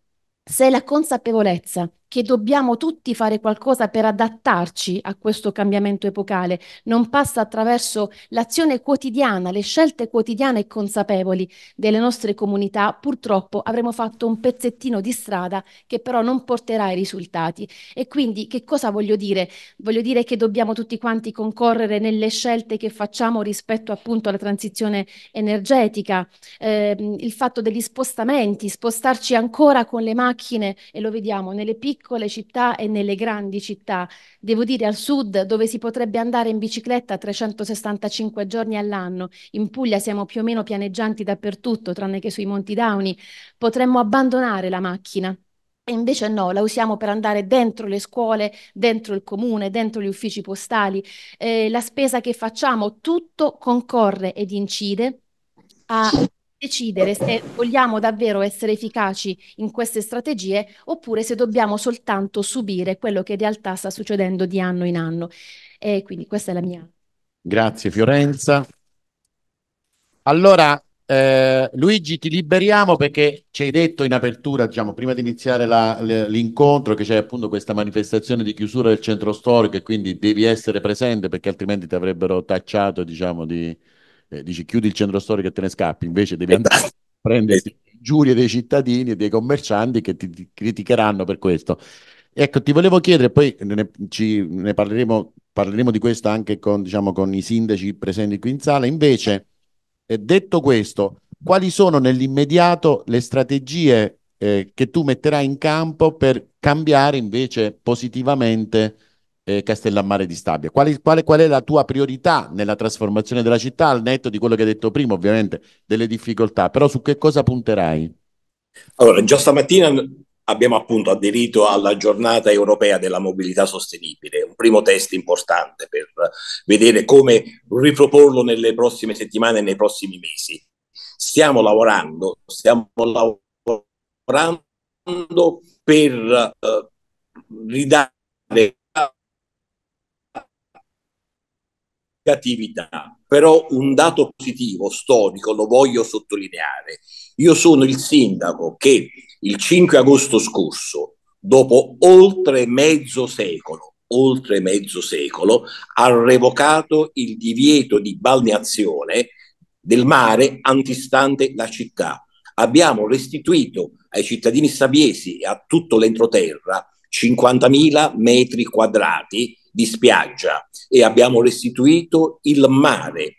Se la consapevolezza che dobbiamo tutti fare qualcosa per adattarci a questo cambiamento epocale, non passa attraverso l'azione quotidiana, le scelte quotidiane e consapevoli delle nostre comunità, purtroppo avremo fatto un pezzettino di strada che però non porterà ai risultati. E quindi che cosa voglio dire? Voglio dire che dobbiamo tutti quanti concorrere nelle scelte che facciamo rispetto appunto alla transizione energetica, eh, il fatto degli spostamenti, spostarci ancora con le macchine e lo vediamo nelle piccole piccole città e nelle grandi città. Devo dire al sud, dove si potrebbe andare in bicicletta 365 giorni all'anno, in Puglia siamo più o meno pianeggianti dappertutto, tranne che sui Monti Dauni, potremmo abbandonare la macchina. E invece no, la usiamo per andare dentro le scuole, dentro il comune, dentro gli uffici postali. Eh, la spesa che facciamo, tutto concorre ed incide a decidere se vogliamo davvero essere efficaci in queste strategie oppure se dobbiamo soltanto subire quello che in realtà sta succedendo di anno in anno. E quindi questa è la mia. Grazie Fiorenza. Allora, eh, Luigi, ti liberiamo perché ci hai detto in apertura, diciamo, prima di iniziare la, l'incontro, che c'è appunto questa manifestazione di chiusura del centro storico e quindi devi essere presente perché altrimenti ti avrebbero tacciato, diciamo, di, eh, dici chiudi il centro storico e te ne scappi, invece devi eh, andare a prenderti eh, giurie dei cittadini e dei commercianti che ti, ti criticheranno per questo. Ecco, ti volevo chiedere, poi ne, ci, ne parleremo, parleremo, di questo anche con, diciamo, con, i sindaci presenti qui in sala. Invece, eh, detto questo, quali sono nell'immediato le strategie eh, che tu metterai in campo per cambiare invece positivamente eh, Castellammare di Stabia. Qual, qual, qual è la tua priorità nella trasformazione della città, al netto di quello che hai detto prima, ovviamente, delle difficoltà, però su che cosa punterai? Allora, già stamattina abbiamo appunto aderito alla giornata europea della mobilità sostenibile, un primo test importante per vedere come riproporlo nelle prossime settimane e nei prossimi mesi. Stiamo lavorando, stiamo lavorando per eh, ridare negatività, però un dato positivo storico lo voglio sottolineare. Io sono il sindaco che il 5 agosto scorso, dopo oltre mezzo secolo, oltre mezzo secolo, ha revocato il divieto di balneazione del mare antistante la città. Abbiamo restituito ai cittadini sabiesi e a tutto l'entroterra 50.000 metri quadrati di spiaggia e abbiamo restituito il mare.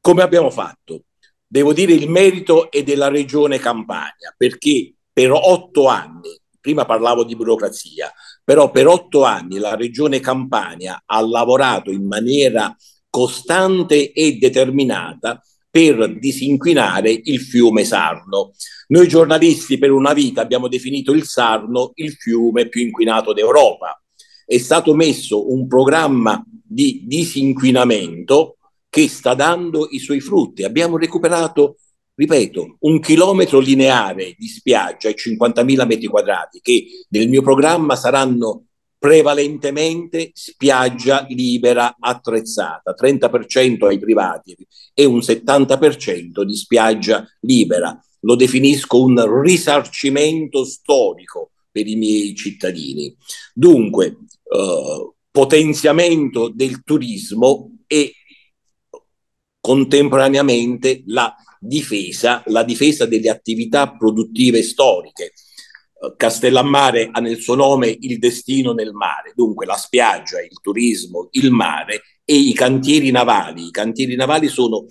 Come abbiamo fatto? Devo dire il merito è della regione Campania, perché per otto anni, prima parlavo di burocrazia, però per otto anni la regione Campania ha lavorato in maniera costante e determinata per disinquinare il fiume Sarno. Noi giornalisti per una vita abbiamo definito il Sarno il fiume più inquinato d'Europa è stato messo un programma di disinquinamento che sta dando i suoi frutti. Abbiamo recuperato, ripeto, un chilometro lineare di spiaggia e 50.000 metri quadrati che nel mio programma saranno prevalentemente spiaggia libera attrezzata, 30% ai privati e un 70% di spiaggia libera. Lo definisco un risarcimento storico per i miei cittadini. Dunque, eh, potenziamento del turismo e contemporaneamente la difesa, la difesa delle attività produttive storiche. Eh, Castellammare ha nel suo nome il destino nel mare, dunque la spiaggia, il turismo, il mare e i cantieri navali. I cantieri navali sono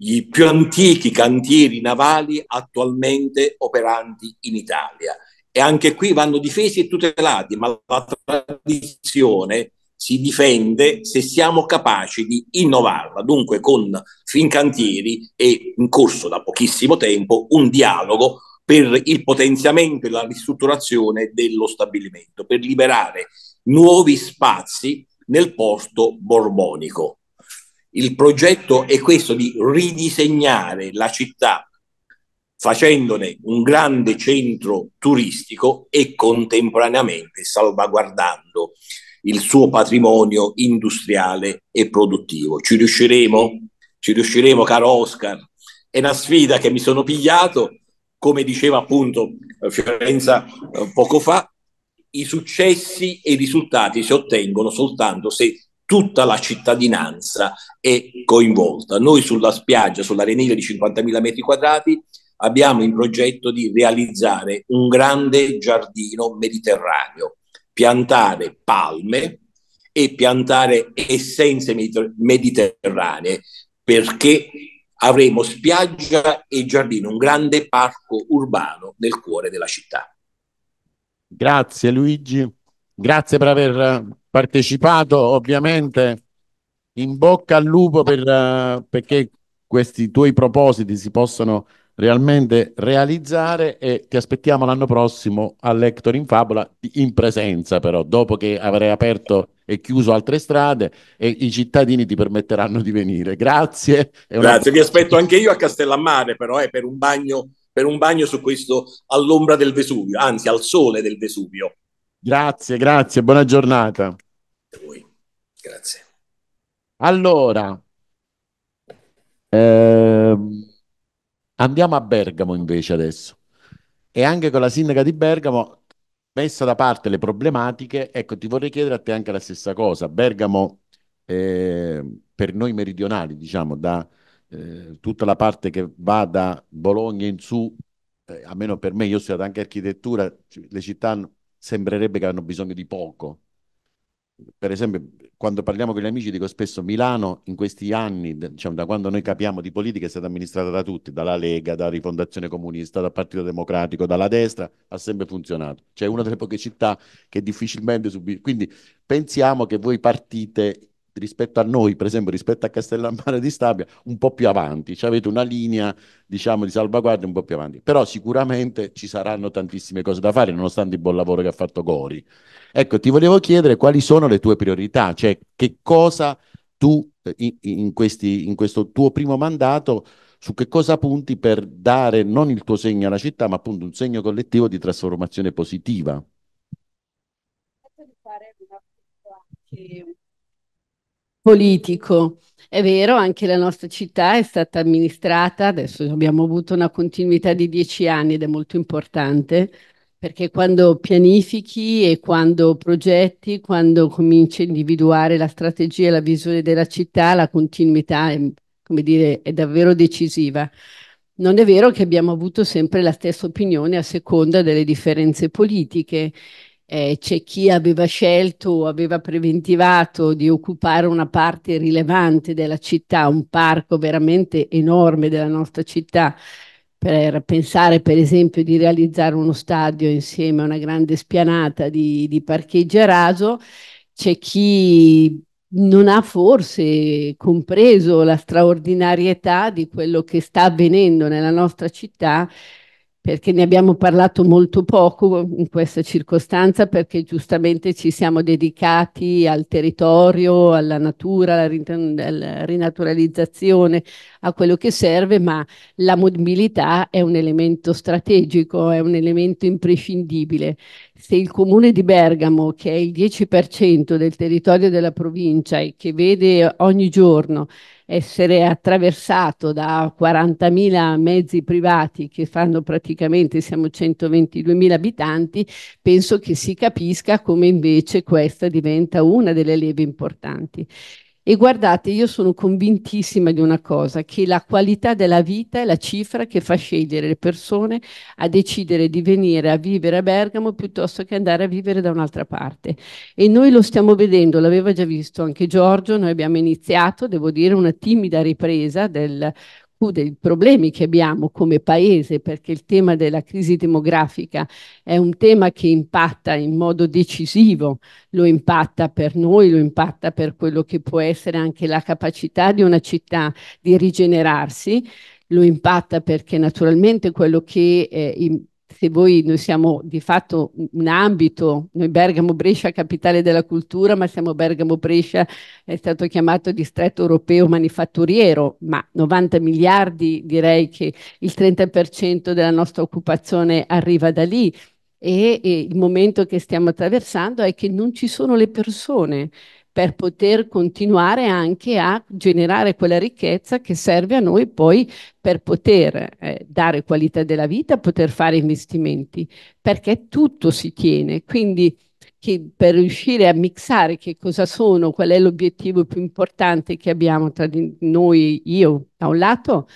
i più antichi cantieri navali attualmente operanti in Italia e anche qui vanno difesi e tutelati, ma la tradizione si difende se siamo capaci di innovarla, dunque con Fincantieri è in corso da pochissimo tempo un dialogo per il potenziamento e la ristrutturazione dello stabilimento, per liberare nuovi spazi nel posto borbonico. Il progetto è questo di ridisegnare la città facendone un grande centro turistico e contemporaneamente salvaguardando il suo patrimonio industriale e produttivo. Ci riusciremo? Ci riusciremo, caro Oscar? È una sfida che mi sono pigliato, come diceva appunto eh, Fiorenza eh, poco fa, i successi e i risultati si ottengono soltanto se tutta la cittadinanza è coinvolta. Noi sulla spiaggia, sull'arenile di 50.000 metri quadrati, abbiamo in progetto di realizzare un grande giardino mediterraneo, piantare palme e piantare essenze mediterranee perché avremo spiaggia e giardino, un grande parco urbano nel cuore della città. Grazie Luigi, grazie per aver partecipato, ovviamente in bocca al lupo per, uh, perché questi tuoi propositi si possono realmente realizzare e ti aspettiamo l'anno prossimo all'Hector in Fabula in presenza però, dopo che avrai aperto e chiuso altre strade e i cittadini ti permetteranno di venire. Grazie. Grazie, vi aspetto anche io a Castellammare però eh, per, un bagno, per un bagno su questo all'ombra del Vesuvio, anzi al sole del Vesuvio. Grazie, grazie, buona giornata. A voi, grazie. Allora, ehm... Andiamo a Bergamo invece adesso. E anche con la sindaca di Bergamo, messa da parte le problematiche, ecco, ti vorrei chiedere a te anche la stessa cosa. Bergamo, eh, per noi meridionali, diciamo, da eh, tutta la parte che va da Bologna in su, eh, almeno per me, io ho studiato anche architettura, le città sembrerebbe che hanno bisogno di poco. Per esempio, quando parliamo con gli amici dico spesso Milano in questi anni, diciamo, da quando noi capiamo di politica, è stata amministrata da tutti, dalla Lega, dalla Rifondazione Comunista, dal Partito Democratico, dalla destra, ha sempre funzionato. Cioè è una delle poche città che difficilmente subisce. Quindi pensiamo che voi partite rispetto a noi, per esempio rispetto a Castellammare di Stabia, un po' più avanti, cioè avete una linea diciamo, di salvaguardia un po' più avanti, però sicuramente ci saranno tantissime cose da fare nonostante il buon lavoro che ha fatto Gori. Ecco, ti volevo chiedere quali sono le tue priorità, cioè che cosa tu eh, in, in, questi, in questo tuo primo mandato su che cosa punti per dare non il tuo segno alla città, ma appunto un segno collettivo di trasformazione positiva. Penso di fare un che politico. È vero, anche la nostra città è stata amministrata, adesso abbiamo avuto una continuità di dieci anni ed è molto importante perché quando pianifichi e quando progetti, quando cominci a individuare la strategia e la visione della città, la continuità è, come dire, è davvero decisiva. Non è vero che abbiamo avuto sempre la stessa opinione a seconda delle differenze politiche eh, c'è chi aveva scelto o aveva preventivato di occupare una parte rilevante della città, un parco veramente enorme della nostra città, per pensare per esempio di realizzare uno stadio insieme a una grande spianata di, di parcheggio a raso, c'è chi non ha forse compreso la straordinarietà di quello che sta avvenendo nella nostra città perché ne abbiamo parlato molto poco in questa circostanza, perché giustamente ci siamo dedicati al territorio, alla natura, alla, rin alla rinaturalizzazione, a quello che serve, ma la mobilità è un elemento strategico, è un elemento imprescindibile se il comune di Bergamo, che è il 10% del territorio della provincia e che vede ogni giorno essere attraversato da 40.000 mezzi privati che fanno praticamente, siamo 122.000 abitanti, penso che si capisca come invece questa diventa una delle leve importanti. E guardate, io sono convintissima di una cosa, che la qualità della vita è la cifra che fa scegliere le persone a decidere di venire a vivere a Bergamo piuttosto che andare a vivere da un'altra parte. E noi lo stiamo vedendo, l'aveva già visto anche Giorgio, noi abbiamo iniziato, devo dire, una timida ripresa del dei problemi che abbiamo come paese, perché il tema della crisi demografica è un tema che impatta in modo decisivo, lo impatta per noi, lo impatta per quello che può essere anche la capacità di una città di rigenerarsi, lo impatta perché naturalmente quello che eh, se voi, noi siamo di fatto un ambito, noi Bergamo Brescia capitale della cultura, ma siamo Bergamo Brescia, è stato chiamato distretto europeo manifatturiero, ma 90 miliardi direi che il 30% della nostra occupazione arriva da lì e, e il momento che stiamo attraversando è che non ci sono le persone, per poter continuare anche a generare quella ricchezza che serve a noi poi per poter eh, dare qualità della vita, poter fare investimenti, perché tutto si tiene. Quindi che per riuscire a mixare che cosa sono, qual è l'obiettivo più importante che abbiamo tra di noi, io da un lato,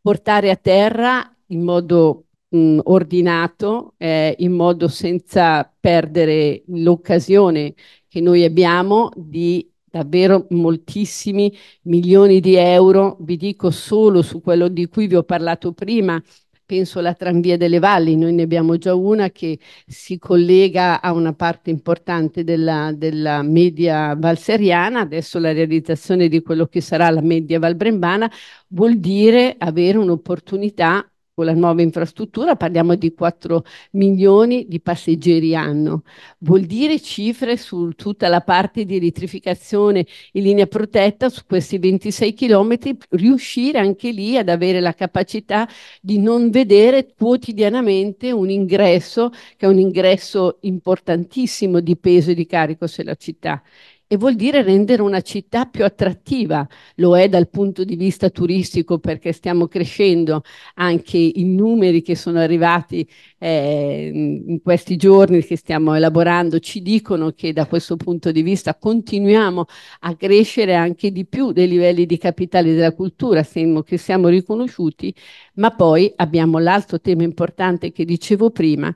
portare a terra in modo mh, mm, ordinato, eh, in modo senza perdere l'occasione che noi abbiamo di davvero moltissimi milioni di euro, vi dico solo su quello di cui vi ho parlato prima, penso alla tranvia delle valli, noi ne abbiamo già una che si collega a una parte importante della, della media valseriana, adesso la realizzazione di quello che sarà la media valbrembana vuol dire avere un'opportunità con la nuova infrastruttura parliamo di 4 milioni di passeggeri anno. Vuol dire cifre su tutta la parte di elettrificazione in linea protetta su questi 26 chilometri, riuscire anche lì ad avere la capacità di non vedere quotidianamente un ingresso che è un ingresso importantissimo di peso e di carico sulla città e vuol dire rendere una città più attrattiva. Lo è dal punto di vista turistico perché stiamo crescendo anche i numeri che sono arrivati eh, in questi giorni che stiamo elaborando ci dicono che da questo punto di vista continuiamo a crescere anche di più dei livelli di capitale della cultura, siamo, che siamo riconosciuti, ma poi abbiamo l'altro tema importante che dicevo prima,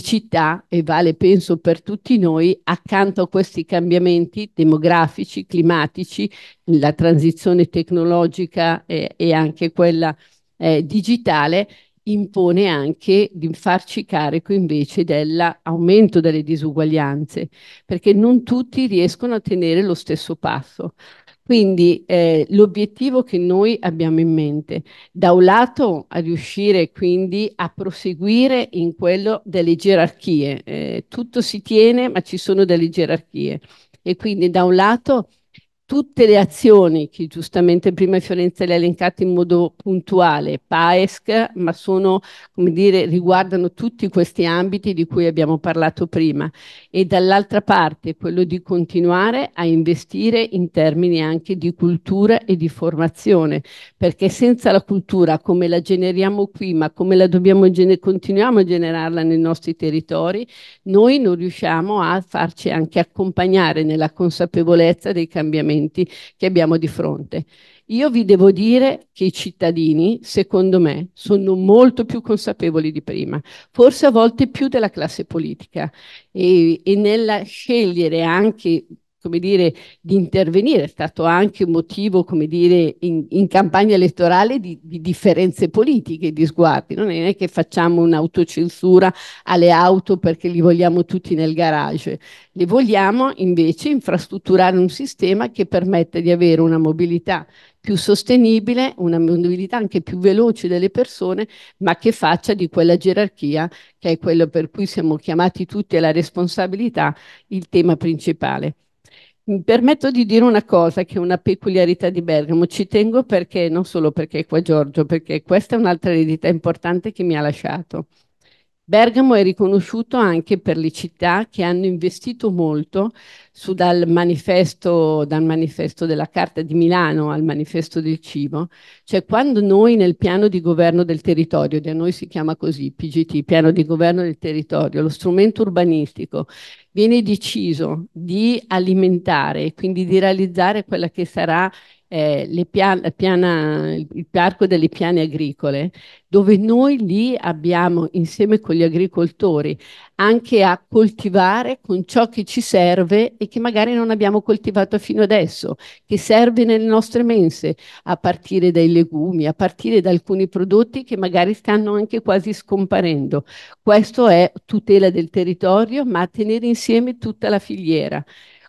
città e vale penso per tutti noi, accanto a questi cambiamenti demografici, climatici, la transizione tecnologica eh, e anche quella eh, digitale, impone anche di farci carico invece dell'aumento delle disuguaglianze, perché non tutti riescono a tenere lo stesso passo. Quindi eh, l'obiettivo che noi abbiamo in mente, da un lato a riuscire quindi a proseguire in quello delle gerarchie, eh, tutto si tiene ma ci sono delle gerarchie e quindi da un lato tutte le azioni che giustamente prima Fiorenza le ha elencate in modo puntuale, PAESC, ma sono, come dire, riguardano tutti questi ambiti di cui abbiamo parlato prima e dall'altra parte quello di continuare a investire in termini anche di cultura e di formazione, perché senza la cultura come la generiamo qui, ma come la dobbiamo gener- continuiamo a generarla nei nostri territori, noi non riusciamo a farci anche accompagnare nella consapevolezza dei cambiamenti strumenti che abbiamo di fronte. Io vi devo dire che i cittadini, secondo me, sono molto più consapevoli di prima, forse a volte più della classe politica e, e nella scegliere anche come dire, di intervenire, è stato anche un motivo, come dire, in, in campagna elettorale di, di, differenze politiche, di sguardi. Non è che facciamo un'autocensura alle auto perché li vogliamo tutti nel garage, le vogliamo invece infrastrutturare un sistema che permetta di avere una mobilità più sostenibile, una mobilità anche più veloce delle persone, ma che faccia di quella gerarchia, che è quello per cui siamo chiamati tutti alla responsabilità, il tema principale. Mi mm, permetto di dire una cosa che è una peculiarità di Bergamo, ci tengo perché non solo perché è qua Giorgio, perché questa è un'altra eredità importante che mi ha lasciato. Bergamo è riconosciuto anche per le città che hanno investito molto su, dal, manifesto, dal manifesto della Carta di Milano al manifesto del cibo. Cioè quando noi nel piano di governo del territorio, da noi si chiama così PGT, piano di governo del territorio, lo strumento urbanistico, viene deciso di alimentare e quindi di realizzare quella che sarà eh, pian piana, il parco delle piane agricole, dove noi lì abbiamo insieme con gli agricoltori anche a coltivare con ciò che ci serve e che magari non abbiamo coltivato fino adesso, che serve nelle nostre mense, a partire dai legumi, a partire da alcuni prodotti che magari stanno anche quasi scomparendo. Questo è tutela del territorio, ma tenere insieme tutta la filiera.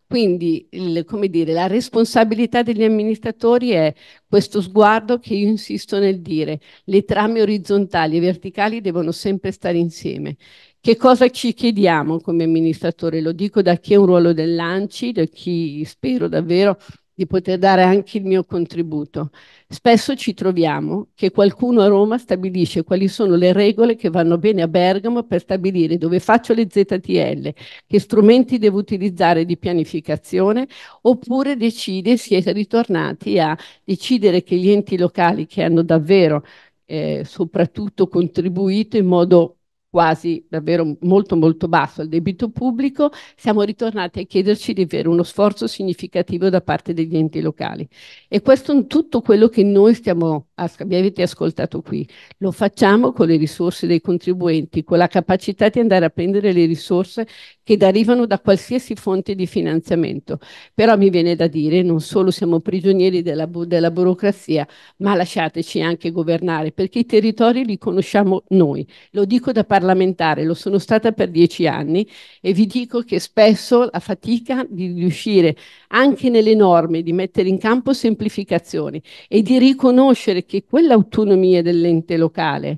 Quindi, il, come dire, la responsabilità degli amministratori è questo sguardo che io insisto nel dire, le trame orizzontali e verticali devono sempre stare insieme. Che cosa ci chiediamo come amministratore? Lo dico da chi è un ruolo dell'ANCI, da chi spero davvero di poter dare anche il mio contributo. Spesso ci troviamo che qualcuno a Roma stabilisce quali sono le regole che vanno bene a Bergamo per stabilire dove faccio le ZTL, che strumenti devo utilizzare di pianificazione, oppure decide, si è ritornati a decidere che gli enti locali che hanno davvero eh, soprattutto contribuito in modo quasi davvero molto molto basso al debito pubblico, siamo ritornati a chiederci di avere uno sforzo significativo da parte degli enti locali. E questo è tutto quello che noi stiamo, vi avete ascoltato qui, lo facciamo con le risorse dei contribuenti, con la capacità di andare a prendere le risorse che derivano da qualsiasi fonte di finanziamento. Però mi viene da dire, non solo siamo prigionieri della, bu della burocrazia, ma lasciateci anche governare, perché i territori li conosciamo noi. Lo dico da parlare parlamentare, lo sono stata per dieci anni e vi dico che spesso la fatica di riuscire anche nelle norme, di mettere in campo semplificazioni e di riconoscere che quell'autonomia dell'ente locale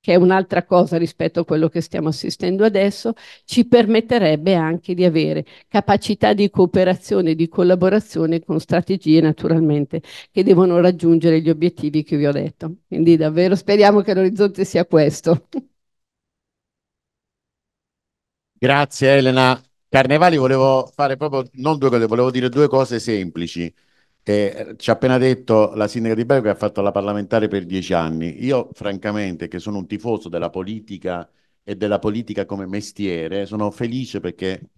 che è un'altra cosa rispetto a quello che stiamo assistendo adesso, ci permetterebbe anche di avere capacità di cooperazione e di collaborazione con strategie naturalmente che devono raggiungere gli obiettivi che vi ho detto. Quindi davvero speriamo che l'orizzonte sia questo. Grazie Elena. Carnevali volevo fare proprio, non due cose, volevo dire due cose semplici. Eh, ci ha appena detto la sindaca di Bergamo che ha fatto la parlamentare per dieci anni. Io francamente, che sono un tifoso della politica e della politica come mestiere, sono felice perché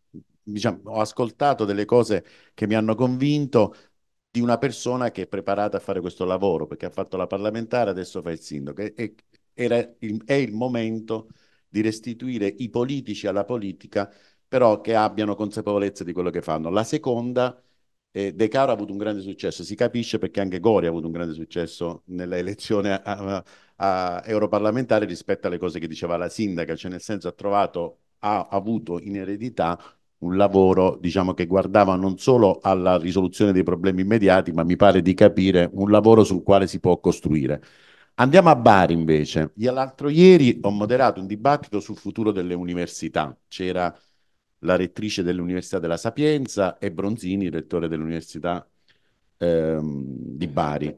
diciamo, ho ascoltato delle cose che mi hanno convinto di una persona che è preparata a fare questo lavoro, perché ha fatto la parlamentare, adesso fa il sindaco. E, era il, è il momento di restituire i politici alla politica, però che abbiano consapevolezza di quello che fanno. La seconda, eh, De Caro ha avuto un grande successo, si capisce perché anche Gori ha avuto un grande successo nell'elezione a, a, a europarlamentare rispetto alle cose che diceva la sindaca, cioè nel senso ha trovato, ha avuto in eredità un lavoro diciamo, che guardava non solo alla risoluzione dei problemi immediati, ma mi pare di capire un lavoro sul quale si può costruire. Andiamo a Bari invece. L'altro ieri ho moderato un dibattito sul futuro delle università. C'era la rettrice dell'Università della Sapienza e Bronzini, rettore dell'Università ehm, di Bari,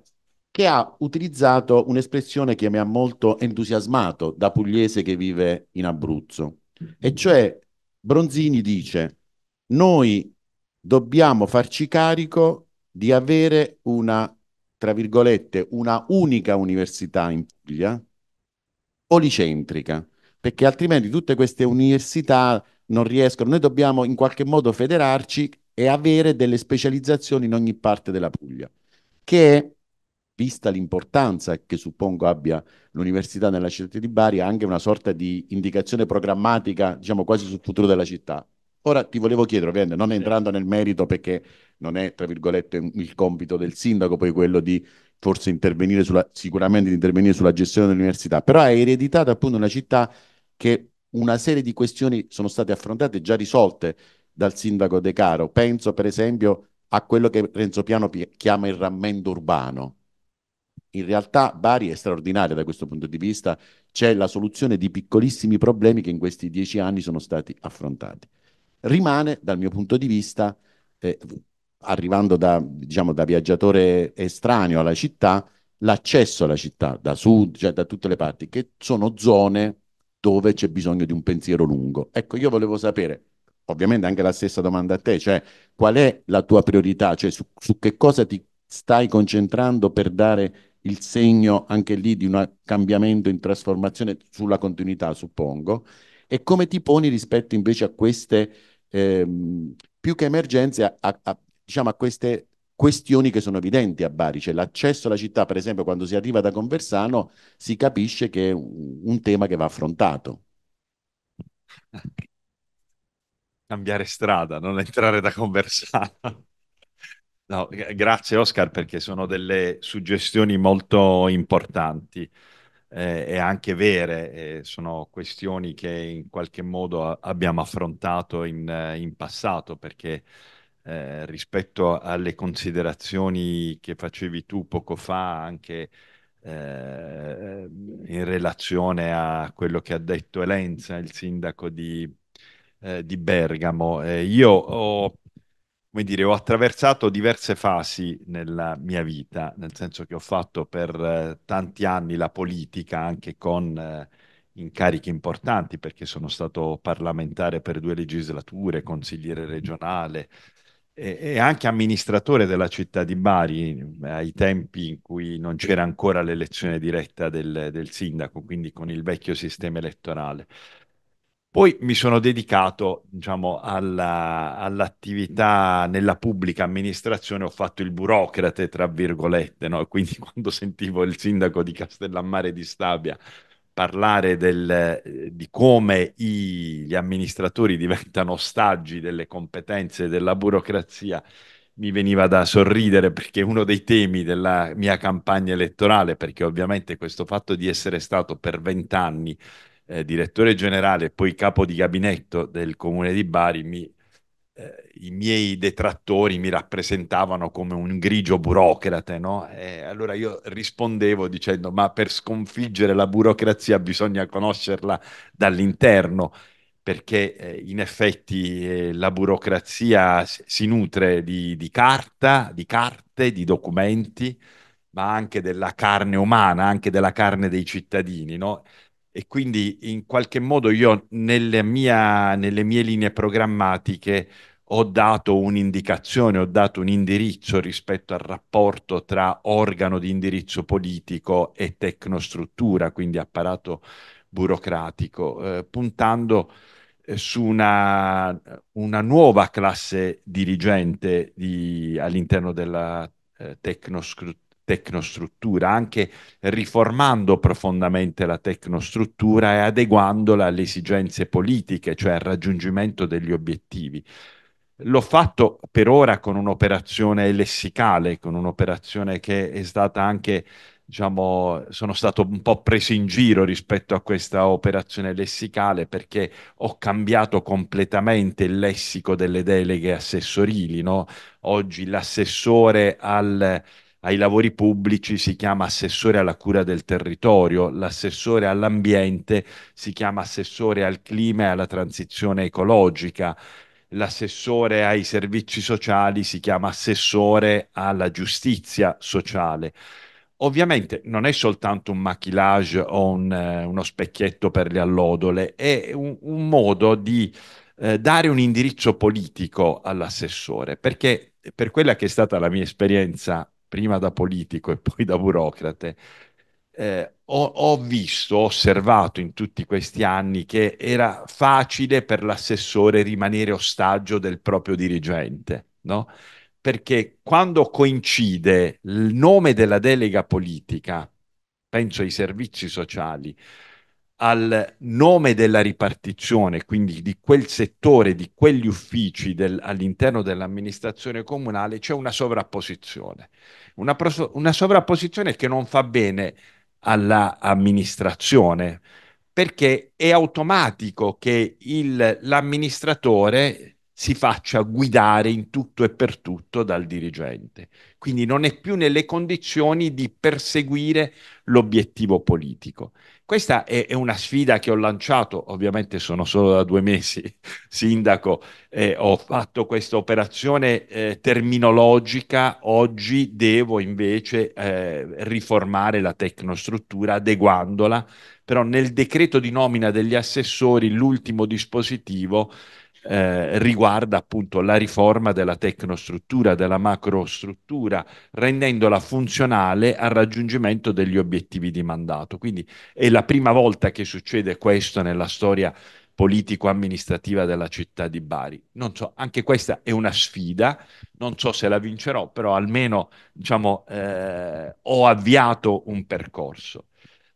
che ha utilizzato un'espressione che mi ha molto entusiasmato da pugliese che vive in Abruzzo. E cioè Bronzini dice, noi dobbiamo farci carico di avere una tra virgolette, una unica università in Puglia, policentrica, perché altrimenti tutte queste università non riescono. Noi dobbiamo in qualche modo federarci e avere delle specializzazioni in ogni parte della Puglia, che vista l'importanza che suppongo abbia l'università nella città di Bari, ha anche una sorta di indicazione programmatica, diciamo quasi sul futuro della città. Ora ti volevo chiedere, ovviamente, non entrando nel merito perché non è, tra virgolette, il compito del sindaco poi quello di forse intervenire sulla, sicuramente di intervenire sulla gestione dell'università, però è ereditata appunto una città che una serie di questioni sono state affrontate e già risolte dal sindaco De Caro. Penso per esempio a quello che Renzo Piano chiama il rammendo urbano. In realtà Bari è straordinaria da questo punto di vista, c'è la soluzione di piccolissimi problemi che in questi dieci anni sono stati affrontati rimane dal mio punto di vista, eh, arrivando da, diciamo, da viaggiatore estraneo alla città, l'accesso alla città da sud, cioè da tutte le parti, che sono zone dove c'è bisogno di un pensiero lungo. Ecco, io volevo sapere, ovviamente anche la stessa domanda a te, cioè qual è la tua priorità, cioè su, su che cosa ti stai concentrando per dare il segno anche lì di un cambiamento in trasformazione sulla continuità, suppongo, e come ti poni rispetto invece a queste ehm, più che emergenze a, a, a, diciamo, a queste questioni che sono evidenti a Bari, cioè l'accesso alla città, per esempio quando si arriva da Conversano si capisce che è un tema che va affrontato. Cambiare strada, non entrare da Conversano. No, grazie Oscar perché sono delle suggestioni molto importanti eh, e anche vere, eh, sono questioni che in qualche modo a- abbiamo affrontato in, eh, in passato perché eh, rispetto alle considerazioni che facevi tu poco fa anche eh, in relazione a quello che ha detto Elenza, il sindaco di, eh, di Bergamo, io ho come dire, ho attraversato diverse fasi nella mia vita, nel senso che ho fatto per eh, tanti anni la politica anche con eh, incarichi importanti, perché sono stato parlamentare per due legislature, consigliere regionale e, e anche amministratore della città di Bari eh, ai tempi in cui non c'era ancora l'elezione diretta del, del sindaco, quindi con il vecchio sistema elettorale. Poi mi sono dedicato, diciamo, alla, all'attività nella pubblica amministrazione, ho fatto il burocrate, tra virgolette, no? Quindi quando sentivo il sindaco di Castellammare di Stabia parlare del, eh, di come i, gli amministratori diventano ostaggi delle competenze della burocrazia, mi veniva da sorridere perché uno dei temi della mia campagna elettorale, perché ovviamente questo fatto di essere stato per vent'anni eh, direttore generale e poi capo di gabinetto del comune di Bari, mi, eh, i miei detrattori mi rappresentavano come un grigio burocrate, no? E allora io rispondevo dicendo: Ma per sconfiggere la burocrazia bisogna conoscerla dall'interno perché eh, in effetti eh, la burocrazia si nutre di, di, carta, di carte, di documenti, ma anche della carne umana, anche della carne dei cittadini. No? e quindi in qualche modo io nelle, mia, nelle mie linee programmatiche ho dato un'indicazione, ho dato un indirizzo rispetto al rapporto tra organo di indirizzo politico e tecnostruttura, quindi apparato burocratico, eh, puntando eh, su una, una, nuova classe dirigente di, all'interno della eh, tecnostruttura tecnostruttura, anche riformando profondamente la tecnostruttura e adeguandola alle esigenze politiche, cioè al raggiungimento degli obiettivi. L'ho fatto per ora con un'operazione lessicale, con un'operazione che è stata anche, diciamo, sono stato un po' preso in giro rispetto a questa operazione lessicale perché ho cambiato completamente il lessico delle deleghe assessorili, no? Oggi l'assessore al ai lavori pubblici si chiama assessore alla cura del territorio, l'assessore all'ambiente si chiama assessore al clima e alla transizione ecologica, l'assessore ai servizi sociali si chiama assessore alla giustizia sociale. Ovviamente non è soltanto un maquillage o un, eh, uno specchietto per le allodole, è un, un modo di eh, dare un indirizzo politico all'assessore, perché per quella che è stata la mia esperienza prima da politico e poi da burocrate, eh, ho, ho, visto, ho osservato in tutti questi anni che era facile per l'assessore rimanere ostaggio del proprio dirigente, no? Perché quando coincide il nome della delega politica, penso ai servizi sociali, al nome della ripartizione, quindi di quel settore, di quegli uffici del, all'interno dell'amministrazione comunale, c'è una sovrapposizione. Una, proso- una sovrapposizione che non fa bene all'amministrazione, perché è automatico che il, l'amministratore si faccia guidare in tutto e per tutto dal dirigente. Quindi non è più nelle condizioni di perseguire l'obiettivo politico. Questa è, è, una sfida che ho lanciato, ovviamente sono solo da due mesi sindaco, e ho fatto questa operazione eh, terminologica, oggi devo invece eh, riformare la tecnostruttura adeguandola, però nel decreto di nomina degli assessori l'ultimo dispositivo eh, riguarda appunto la riforma della tecnostruttura, della macrostruttura, rendendola funzionale al raggiungimento degli obiettivi di mandato. Quindi è la prima volta che succede questo nella storia politico-amministrativa della città di Bari. Non so, anche questa è una sfida, non so se la vincerò, però almeno diciamo, eh, ho avviato un percorso.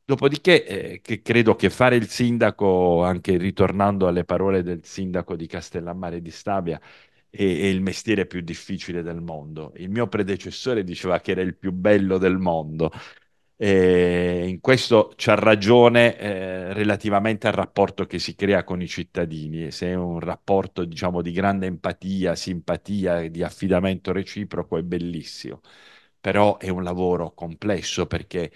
Dopodiché, eh, che credo che fare il sindaco, anche ritornando alle parole del sindaco di Castellammare di Stabia, è, è, il mestiere più difficile del mondo. Il mio predecessore diceva che era il più bello del mondo. E in questo c'ha ragione eh, relativamente al rapporto che si crea con i cittadini. Se è un rapporto diciamo, di grande empatia, simpatia, di affidamento reciproco, è bellissimo però è un lavoro complesso perché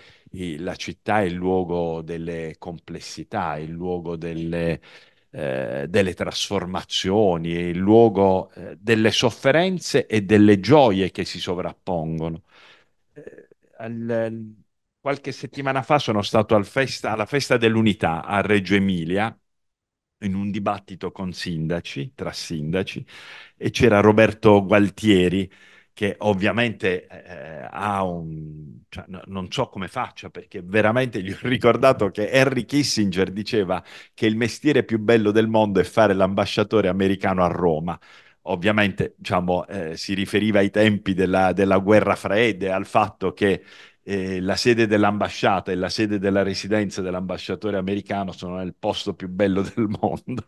la città è il luogo delle complessità, è il luogo delle, eh, delle trasformazioni, è il luogo eh, delle sofferenze e delle gioie che si sovrappongono. Eh, al, qualche settimana fa sono stato al festa, alla festa dell'unità a Reggio Emilia in un dibattito con sindaci, tra sindaci, e c'era Roberto Gualtieri che ovviamente eh, eh, ha un... Cioè, no, non so come faccia perché veramente gli ho ricordato che Henry Kissinger diceva che il mestiere più bello del mondo è fare l'ambasciatore americano a Roma ovviamente diciamo, eh, si riferiva ai tempi della, della guerra fredda, al fatto che eh, la sede dell'ambasciata e la sede della residenza dell'ambasciatore americano sono nel posto più bello del mondo.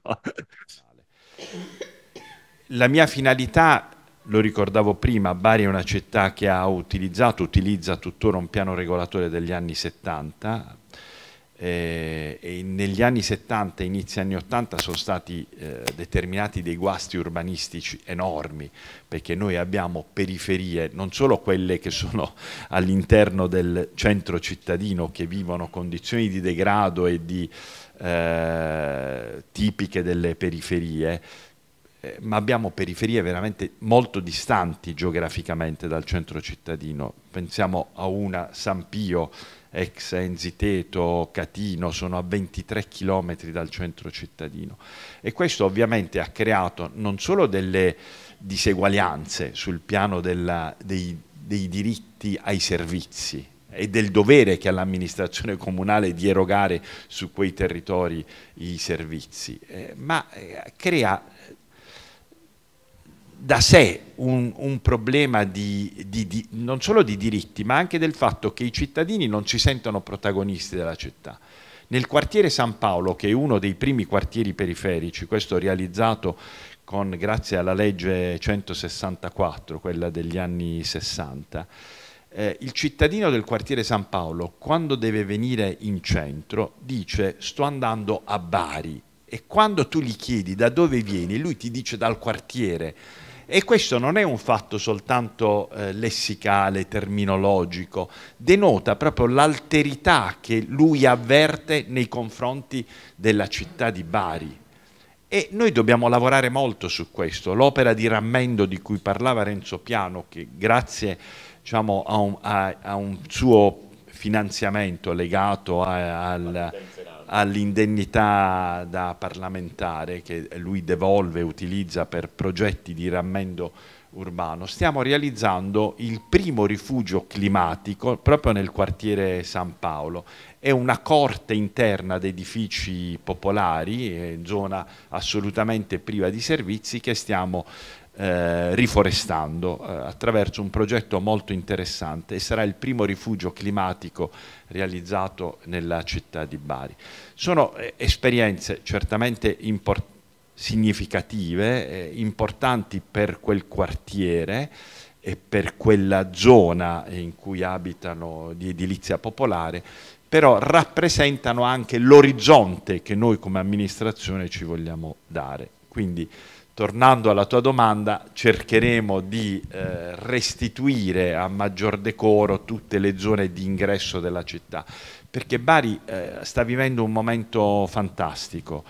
la mia finalità lo ricordavo prima, Bari è una città che ha utilizzato, utilizza tuttora un piano regolatore degli anni 70 eh, e negli anni 70 e inizi anni 80 sono stati eh, determinati dei guasti urbanistici enormi perché noi abbiamo periferie, non solo quelle che sono all'interno del centro cittadino che vivono condizioni di degrado e di eh, tipiche delle periferie, eh, ma abbiamo periferie veramente molto distanti geograficamente dal centro cittadino. Pensiamo a una San Pio, ex Enziteto, Catino, sono a 23 km dal centro cittadino. E questo ovviamente ha creato non solo delle diseguaglianze sul piano della, dei, dei diritti ai servizi, e del dovere che ha l'amministrazione comunale di erogare su quei territori i servizi, eh, ma eh, crea da sé un, un problema di, di, di, non solo di diritti, ma anche del fatto che i cittadini non si sentono protagonisti della città. Nel quartiere San Paolo, che è uno dei primi quartieri periferici, questo realizzato con, grazie alla legge 164, quella degli anni 60, eh, il cittadino del quartiere San Paolo, quando deve venire in centro, dice sto andando a Bari e quando tu gli chiedi da dove vieni, lui ti dice dal quartiere e questo non è un fatto soltanto eh, lessicale, terminologico, denota proprio l'alterità che lui avverte nei confronti della città di Bari. E noi dobbiamo lavorare molto su questo. L'opera di rammendo di cui parlava Renzo Piano, che grazie diciamo, a, un, a, a, un, suo finanziamento legato a, al all'indennità da parlamentare che lui devolve e utilizza per progetti di rammendo urbano, stiamo realizzando il primo rifugio climatico proprio nel quartiere San Paolo. È una corte interna di edifici popolari, eh, zona assolutamente priva di servizi che stiamo eh, riforestando eh, attraverso un progetto molto interessante e sarà il primo rifugio climatico realizzato nella città di Bari. Sono eh, esperienze certamente significative, eh, importanti per quel quartiere e per quella zona in cui abitano di edilizia popolare, però rappresentano anche l'orizzonte che noi come amministrazione ci vogliamo dare. Quindi, tornando alla tua domanda, cercheremo di eh, restituire a maggior decoro tutte le zone di ingresso della città, perché Bari eh, sta vivendo un momento fantastico.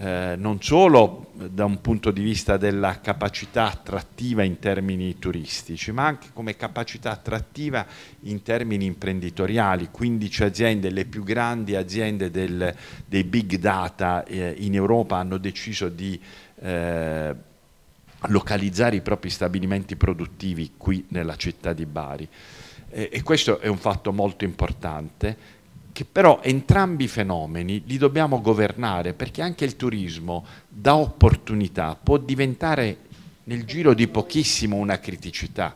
Eh, non solo da un punto di vista della capacità attrattiva in termini turistici, ma anche come capacità attrattiva in termini imprenditoriali. 15 aziende, le più grandi aziende del, dei big data eh, in Europa hanno deciso di eh, localizzare i propri stabilimenti produttivi qui nella città di Bari. Eh, e questo è un fatto molto importante che però entrambi i fenomeni li dobbiamo governare perché anche il turismo da opportunità può diventare nel giro di pochissimo una criticità.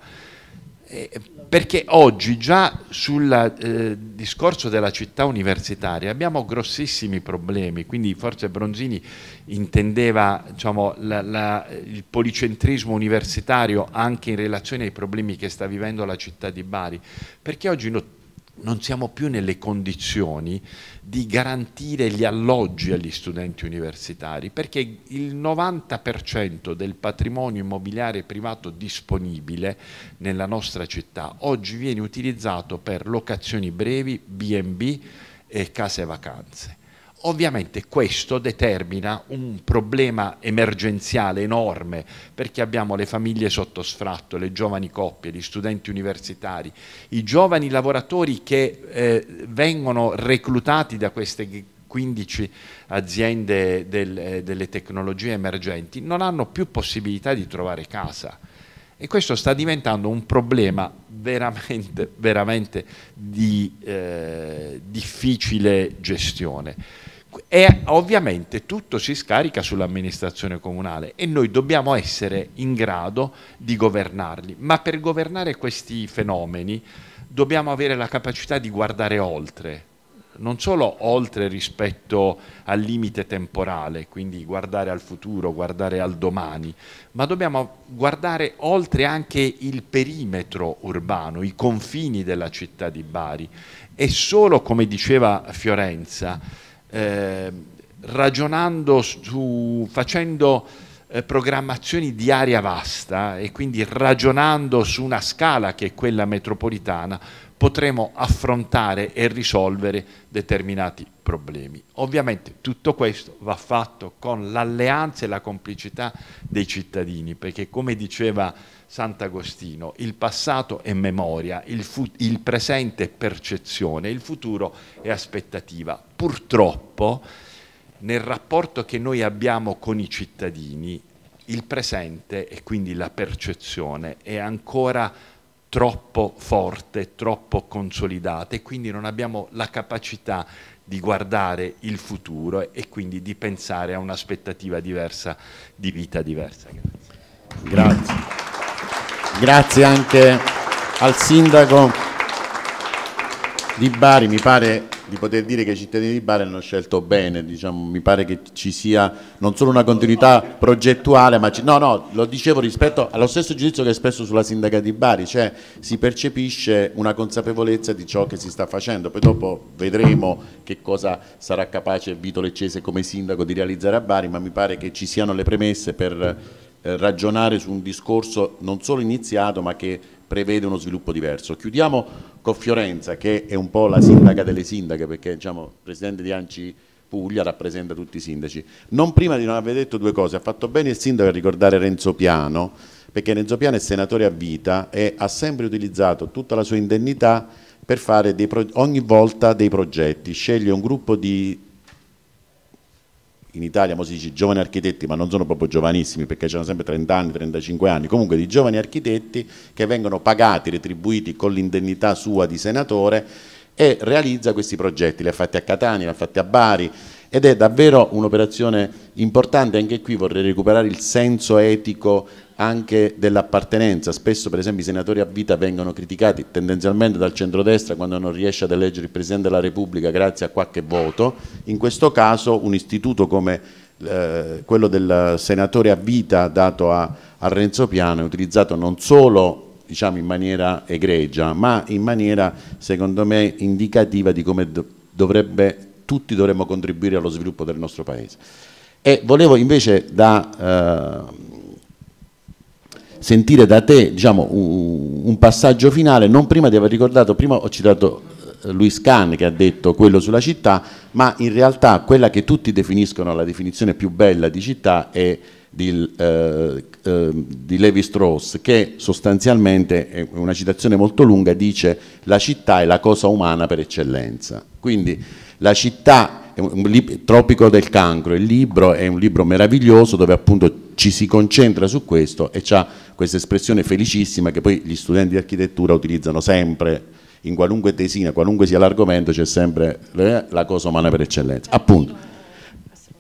Eh, perché oggi già sul eh, discorso della città universitaria abbiamo grossissimi problemi, quindi forse Bronzini intendeva diciamo, la, la, il policentrismo universitario anche in relazione ai problemi che sta vivendo la città di Bari, perché oggi no, non siamo più nelle condizioni di garantire gli alloggi agli studenti universitari, perché il 90% del patrimonio immobiliare privato disponibile nella nostra città oggi viene utilizzato per locazioni brevi, B&B e case vacanze Ovviamente questo determina un problema emergenziale enorme perché abbiamo le famiglie sotto sfratto, le giovani coppie, gli studenti universitari, i giovani lavoratori che eh, vengono reclutati da queste 15 aziende del, eh, delle tecnologie emergenti, non hanno più possibilità di trovare casa. E questo sta diventando un problema veramente, veramente di eh, difficile gestione. E ovviamente tutto si scarica sull'amministrazione comunale e noi dobbiamo essere in grado di governarli, ma per governare questi fenomeni dobbiamo avere la capacità di guardare oltre, non solo oltre rispetto al limite temporale, quindi guardare al futuro, guardare al domani, ma dobbiamo guardare oltre anche il perimetro urbano, i confini della città di Bari. E solo, come diceva Fiorenza, eh, ragionando su, facendo eh, programmazioni di area vasta e quindi ragionando su una scala che è quella metropolitana, potremo affrontare e risolvere determinati problemi. Ovviamente tutto questo va fatto con l'alleanza e la complicità dei cittadini, perché come diceva Sant'Agostino, il passato è memoria, il, il, presente è percezione, il futuro è aspettativa. Purtroppo nel rapporto che noi abbiamo con i cittadini, il presente e quindi la percezione è ancora troppo forte, troppo consolidata e quindi non abbiamo la capacità di guardare il futuro e quindi di pensare a un'aspettativa diversa, di vita diversa. Grazie. Grazie. Grazie anche al sindaco di Bari, mi pare di poter dire che i cittadini di Bari hanno scelto bene, diciamo, mi pare che ci sia non solo una continuità progettuale, ma ci, no, no, lo dicevo rispetto allo stesso giudizio che espresso sulla sindaca di Bari, cioè si percepisce una consapevolezza di ciò che si sta facendo, poi dopo vedremo che cosa sarà capace Vito Leccese come sindaco di realizzare a Bari, ma mi pare che ci siano le premesse per eh, ragionare su un discorso non solo iniziato ma che prevede uno sviluppo diverso. Chiudiamo con Fiorenza che è un po' la sindaca delle sindache perché diciamo presidente di Anci Puglia rappresenta tutti i sindaci. Non prima di non aver detto due cose, ha fatto bene il sindaco a ricordare Renzo Piano perché Renzo Piano è senatore a vita e ha sempre utilizzato tutta la sua indennità per fare ogni volta dei progetti, sceglie un gruppo di in Italia mo si dice giovani architetti, ma non sono proprio giovanissimi perché c'erano sempre 30 anni, 35 anni, comunque di giovani architetti che vengono pagati, retribuiti con l'indennità sua di senatore e realizza questi progetti, li ha fatti a Catania, li ha fatti a Bari ed è davvero un'operazione importante, anche qui vorrei recuperare il senso etico anche dell'appartenenza. Spesso per esempio i senatori a vita vengono criticati tendenzialmente dal centrodestra quando non riesce ad eleggere il Presidente della Repubblica grazie a qualche voto. In questo caso un istituto come eh, quello del senatore a vita dato a, a Renzo Piano è utilizzato non solo diciamo, in maniera egregia ma in maniera secondo me indicativa di come dovrebbe, tutti dovremmo contribuire allo sviluppo del nostro Paese. E volevo invece da... Eh, sentire da te diciamo, un, passaggio finale, non prima di aver ricordato, prima ho citato eh, Luis Kahn che ha detto quello sulla città, ma in realtà quella che tutti definiscono la definizione più bella di città è di, eh, eh, di Levi Strauss, che sostanzialmente, è una citazione molto lunga, dice la città è la cosa umana per eccellenza. Quindi la città Tropico del cancro, il libro è un libro meraviglioso dove appunto ci si concentra su questo e ci ha questa espressione felicissima che poi gli studenti di architettura utilizzano sempre in qualunque tesina, qualunque sia l'argomento, c'è sempre eh, la cosa umana per eccellenza. Appunto,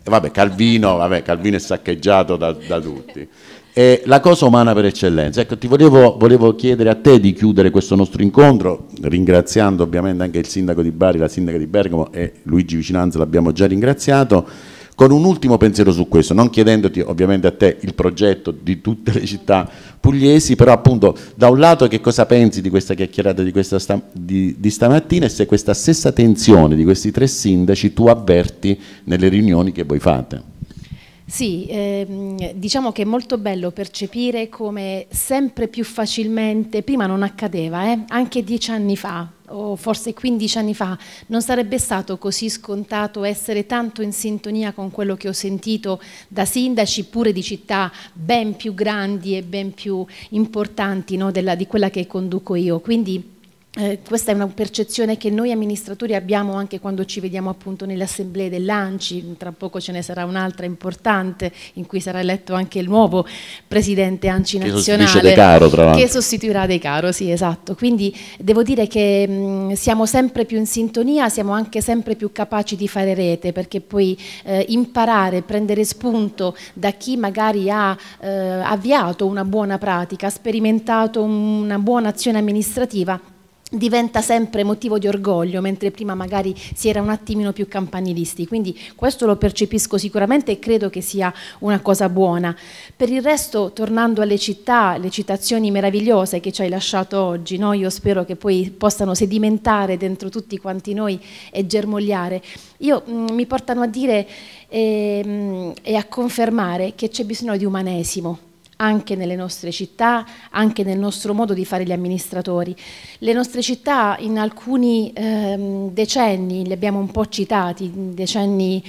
vabbè, Calvino, vabbè, Calvino è saccheggiato da, da tutti. E la cosa umana per eccellenza, ecco, ti volevo, volevo, chiedere a te di chiudere questo nostro incontro, ringraziando ovviamente anche il sindaco di Bari, la sindaca di Bergamo e Luigi Vicinanza, l'abbiamo già ringraziato. Con un ultimo pensiero su questo, non chiedendoti ovviamente a te il progetto di tutte le città pugliesi, però appunto da un lato che cosa pensi di questa chiacchierata di, questa sta, di, di stamattina e se questa stessa tensione di questi tre sindaci tu avverti nelle riunioni che voi fate? Sì, ehm, diciamo che è molto bello percepire come sempre più facilmente, prima non accadeva, eh, anche dieci anni fa, o forse 15 anni fa, non sarebbe stato così scontato essere tanto in sintonia con quello che ho sentito da sindaci pure di città ben più grandi e ben più importanti no, della, di quella che conduco io. Quindi eh, questa è una percezione che noi amministratori abbiamo anche quando ci vediamo appunto nelle assemblee dell'ANCI, tra poco ce ne sarà un'altra importante in cui sarà eletto anche il nuovo presidente ANCI nazionale che sostituirà De Caro, tra l'altro. che sostituirà De Caro, sì esatto, quindi devo dire che mh, mm, siamo sempre più in sintonia, siamo anche sempre più capaci di fare rete perché poi eh, imparare, prendere spunto da chi magari ha eh, avviato una buona pratica, ha sperimentato una buona azione amministrativa diventa sempre motivo di orgoglio, mentre prima magari si era un attimino più campanilisti. Quindi questo lo percepisco sicuramente e credo che sia una cosa buona. Per il resto, tornando alle città, le citazioni meravigliose che ci hai lasciato oggi, no? io spero che poi possano sedimentare dentro tutti quanti noi e germogliare, io, mh, mm, mi portano a dire e, ehm, mh, e a confermare che c'è bisogno di umanesimo anche nelle nostre città, anche nel nostro modo di fare gli amministratori. Le nostre città in alcuni ehm, decenni, li abbiamo un po' citati, decenni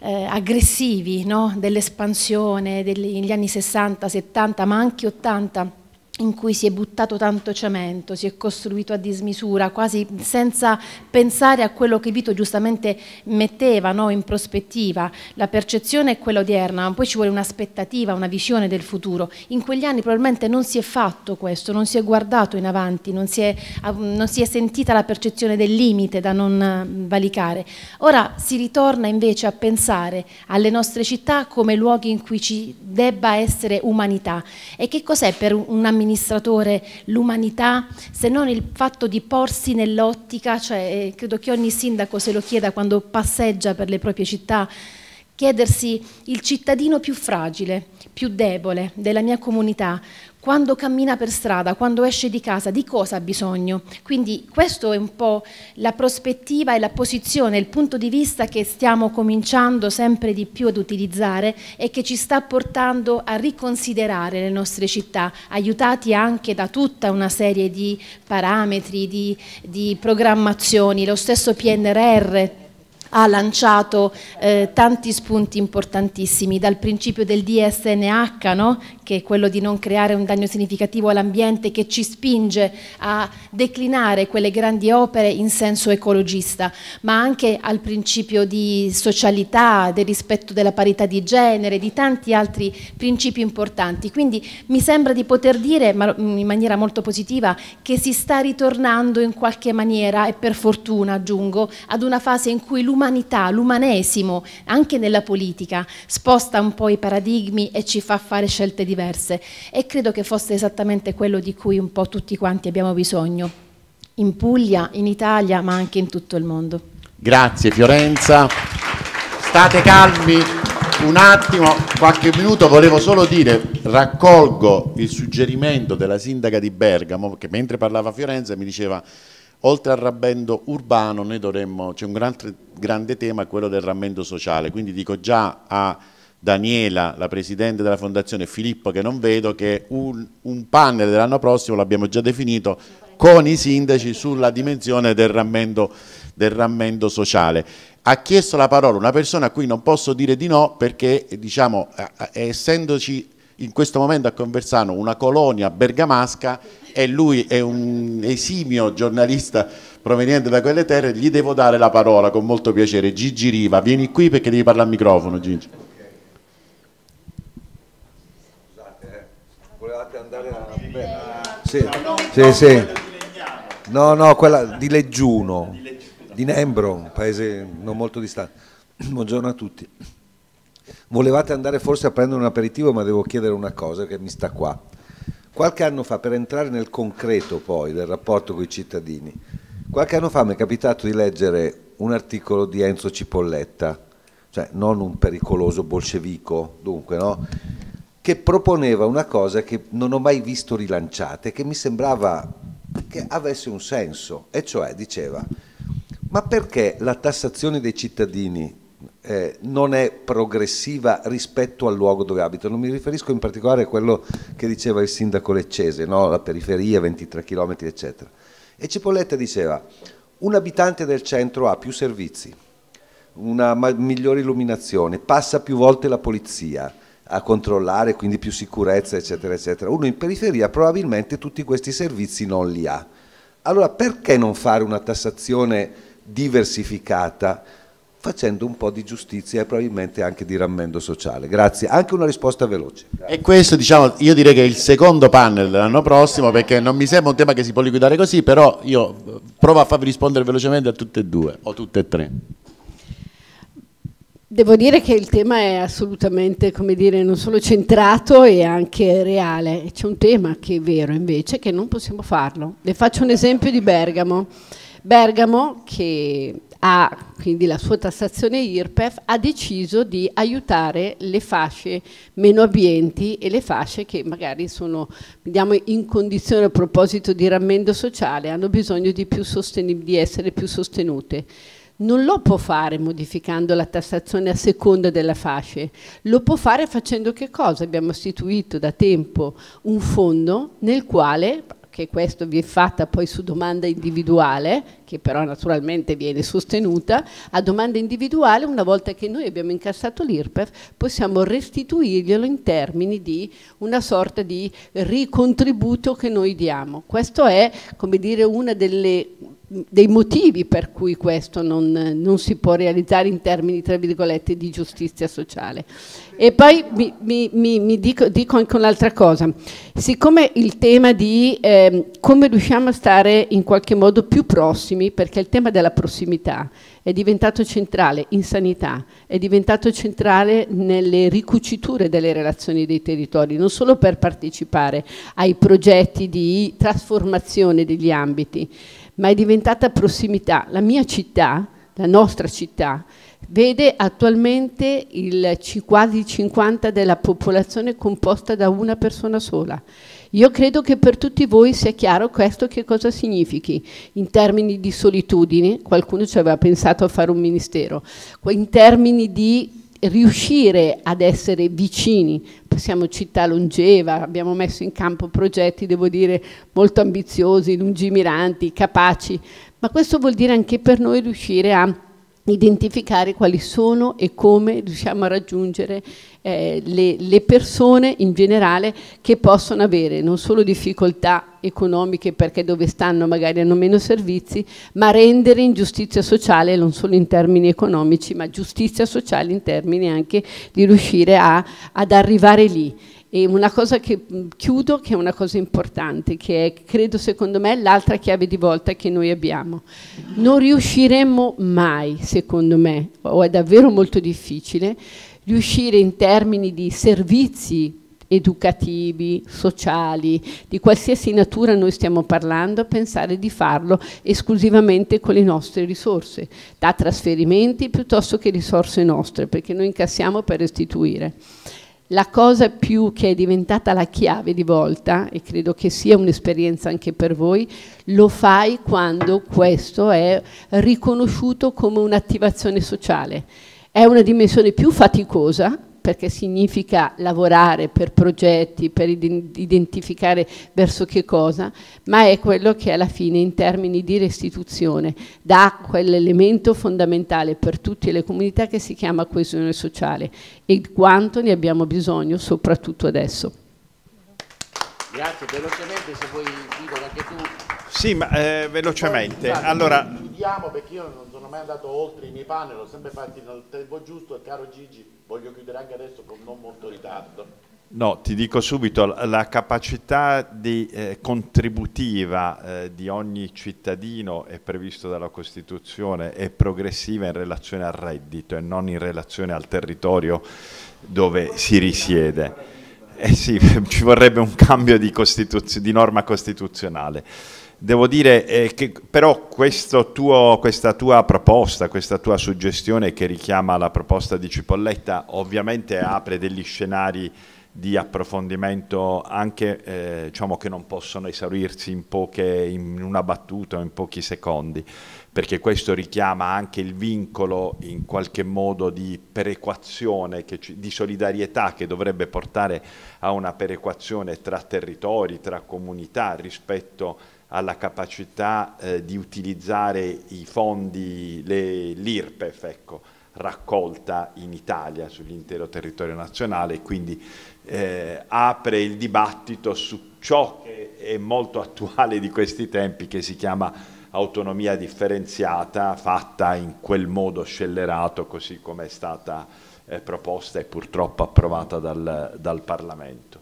eh, aggressivi no? dell'espansione degli anni 60, 70, ma anche 80, in cui si è buttato tanto cemento, si è costruito a dismisura, quasi senza pensare a quello che Vito giustamente metteva no, in prospettiva. La percezione è quella odierna, ma poi ci vuole un'aspettativa, una visione del futuro. In quegli anni probabilmente non si è fatto questo, non si è guardato in avanti, non si è, non si è sentita la percezione del limite da non valicare. Ora si ritorna invece a pensare alle nostre città come luoghi in cui ci debba essere umanità. E che cos'è per un'amministrazione? amministratore l'umanità se non il fatto di porsi nell'ottica, cioè eh, credo che ogni sindaco se lo chieda quando passeggia per le proprie città, chiedersi il cittadino più fragile, più debole della mia comunità, quando cammina per strada, quando esce di casa, di cosa ha bisogno. Quindi questa è un po' la prospettiva e la posizione, il punto di vista che stiamo cominciando sempre di più ad utilizzare e che ci sta portando a riconsiderare le nostre città, aiutati anche da tutta una serie di parametri, di, di programmazioni, lo stesso PNRR ha lanciato eh, tanti spunti importantissimi, dal principio del DSNH, no? che è quello di non creare un danno significativo all'ambiente, che ci spinge a declinare quelle grandi opere in senso ecologista, ma anche al principio di socialità, del rispetto della parità di genere, di tanti altri principi importanti. Quindi mi sembra di poter dire, ma in maniera molto positiva, che si sta ritornando in qualche maniera, e per fortuna aggiungo, ad una fase in cui l'umanità l'umanità, l'umanesimo, anche nella politica, sposta un po' i paradigmi e ci fa fare scelte diverse. E credo che fosse esattamente quello di cui un po' tutti quanti abbiamo bisogno, in Puglia, in Italia, ma anche in tutto il mondo. Grazie Fiorenza. State calmi, un attimo, qualche minuto, volevo solo dire, raccolgo il suggerimento della sindaca di Bergamo, che mentre parlava a Fiorenza mi diceva oltre al rammendo urbano noi dovremmo, c'è un gran, grande tema quello del rammendo sociale, quindi dico già a Daniela, la presidente della fondazione, Filippo che non vedo, che un, un panel dell'anno prossimo l'abbiamo già definito con i sindaci sulla dimensione del rammendo, del rammendo sociale ha chiesto la parola una persona a cui non posso dire di no perché diciamo eh, eh, essendoci in questo momento a Conversano una colonia bergamasca e lui è un esimio giornalista proveniente da quelle terre, gli devo dare la parola con molto piacere. Gigi Riva, vieni qui perché devi parlare al microfono Gigi. Scusate, eh. volevate andare a... sì, sì, sì. No, no, quella di Leggiuno, di Nembro, un paese non molto distante. Buongiorno a tutti. Volevate andare forse a prendere un aperitivo, ma devo chiedere una cosa che mi sta qua. Qualche anno fa, per entrare nel concreto poi del rapporto con i cittadini, qualche anno fa mi è capitato di leggere un articolo di Enzo Cipolletta, cioè non un pericoloso bolscevico, dunque, no? che proponeva una cosa che non ho mai visto rilanciata e che mi sembrava che avesse un senso, e cioè diceva, ma perché la tassazione dei cittadini eh, non è progressiva rispetto al luogo dove abitano. Mi riferisco in particolare a quello che diceva il sindaco leccese, no? la periferia, 23 km, eccetera. E Cipolletta diceva, un abitante del centro ha più servizi, una migliore illuminazione, passa più volte la polizia a controllare, quindi più sicurezza, eccetera, eccetera. Uno in periferia probabilmente tutti questi servizi non li ha. Allora perché non fare una tassazione diversificata? facendo un po' di giustizia e probabilmente anche di rammendo sociale. Grazie, anche una risposta veloce. E questo diciamo, io direi che è il secondo panel dell'anno prossimo eh. perché non mi sembra un tema che si può liquidare così, però io eh, provo a farvi rispondere velocemente a tutte e due o tutte e tre. Devo dire che il tema è assolutamente, come dire, non solo centrato e anche reale. C'è un tema che è vero invece che non possiamo farlo. Le faccio un esempio di Bergamo. Bergamo, che ha, quindi la sua tassazione IRPEF, ha deciso di aiutare le fasce meno abbienti e le fasce che magari sono diciamo, in condizione a proposito di rammendo sociale, hanno bisogno di, di essere più sostenute non lo può fare modificando la tassazione a seconda della fasce, lo può fare facendo che cosa? Abbiamo istituito da tempo un fondo nel quale che questo vi è fatta poi su domanda individuale, che però naturalmente viene sostenuta, a domanda individuale una volta che noi abbiamo incassato l'IRPEF possiamo restituirglielo in termini di una sorta di ricontributo che noi diamo. Questo è come dire una delle dei motivi per cui questo non, non, si può realizzare in termini tra virgolette di giustizia sociale. E poi mi, mi, mi, dico, dico, anche un'altra cosa, siccome il tema di eh, come riusciamo a stare in qualche modo più prossimi, perché il tema della prossimità è diventato centrale in sanità, è diventato centrale nelle ricuciture delle relazioni dei territori, non solo per partecipare ai progetti di trasformazione degli ambiti, ma è diventata prossimità. La mia città, la nostra città, vede attualmente il quasi 50 della popolazione composta da una persona sola. Io credo che per tutti voi sia chiaro questo che cosa significhi in termini di solitudine, qualcuno ci aveva pensato a fare un ministero, in termini di riuscire ad essere vicini, siamo città longeva, abbiamo messo in campo progetti, devo dire, molto ambiziosi, lungimiranti, capaci, ma questo vuol dire anche per noi riuscire a identificare quali sono e come riusciamo a raggiungere eh, le, le, persone in generale che possono avere non solo difficoltà economiche perché dove stanno magari hanno meno servizi, ma rendere ingiustizia sociale non solo in termini economici, ma giustizia sociale in termini anche di riuscire a, ad arrivare lì. E una cosa che mm, chiudo, che è una cosa importante, che è, credo secondo me, l'altra chiave di volta che noi abbiamo. Non riusciremo mai, secondo me, o è davvero molto difficile, riuscire in termini di servizi educativi, sociali, di qualsiasi natura noi stiamo parlando, pensare di farlo esclusivamente con le nostre risorse, da trasferimenti piuttosto che risorse nostre, perché noi incassiamo per restituire la cosa più che è diventata la chiave di volta, e credo che sia un'esperienza anche per voi, lo fai quando questo è riconosciuto come un'attivazione sociale. È una dimensione più faticosa, perché significa lavorare per progetti, per identificare verso che cosa, ma è quello che alla fine in termini di restituzione dà quell'elemento fondamentale per tutte le comunità che si chiama coesione sociale e quanto ne abbiamo bisogno soprattutto adesso. Grazie, velocemente se vuoi Guido anche tu. Sì, ma eh, velocemente. Poi, diciamo, allora... Chiudiamo perché io non sono mai andato oltre i miei panel, ho sempre fatto nel tempo giusto e caro Gigi voglio chiudere anche adesso con non molto ritardo. No, ti dico subito, la capacità di, eh, contributiva eh, di ogni cittadino è prevista dalla Costituzione, è progressiva in relazione al reddito e non in relazione al territorio dove si risiede. Eh sì, ci vorrebbe un cambio di, di norma costituzionale. Devo dire eh, che però tuo, questa tua proposta, questa tua suggestione che richiama la proposta di Cipolletta ovviamente apre degli scenari di approfondimento anche eh, diciamo che non possono esaurirsi in, poche, in una battuta o in pochi secondi, perché questo richiama anche il vincolo in qualche modo di perequazione, ci, di solidarietà che dovrebbe portare a una perequazione tra territori, tra comunità rispetto a alla capacità eh, di utilizzare i fondi, l'IRPEF, ecco, raccolta in Italia sull'intero territorio nazionale, e quindi eh, apre il dibattito su ciò che è molto attuale di questi tempi, che si chiama autonomia differenziata, fatta in quel modo scellerato, così come è stata eh, proposta e purtroppo approvata dal, dal Parlamento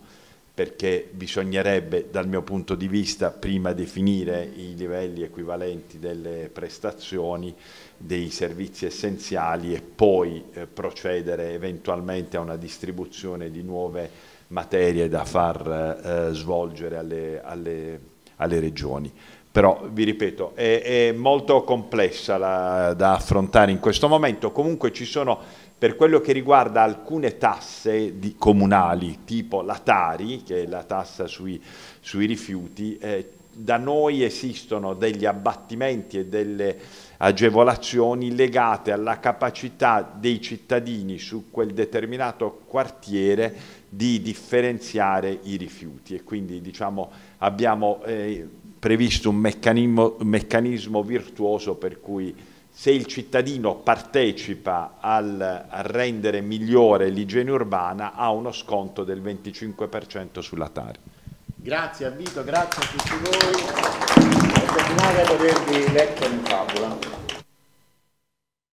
perché bisognerebbe dal mio punto di vista prima definire i livelli equivalenti delle prestazioni dei servizi essenziali e poi eh, procedere eventualmente a una distribuzione di nuove materie da far eh, svolgere alle, alle, alle, regioni. Però vi ripeto, è, è molto complessa la, da affrontare in questo momento, comunque ci sono per quello che riguarda alcune tasse di, comunali, tipo la Tari, che è la tassa sui, sui rifiuti, eh, da noi esistono degli abbattimenti e delle agevolazioni legate alla capacità dei cittadini su quel determinato quartiere di differenziare i rifiuti e quindi diciamo, abbiamo eh, previsto un meccanismo, un meccanismo virtuoso per cui se il cittadino partecipa al, a rendere migliore l'igiene urbana ha uno sconto del 25% sulla TARI. Grazie a Vito, grazie a tutti voi e continuate a dovervi letto in favola.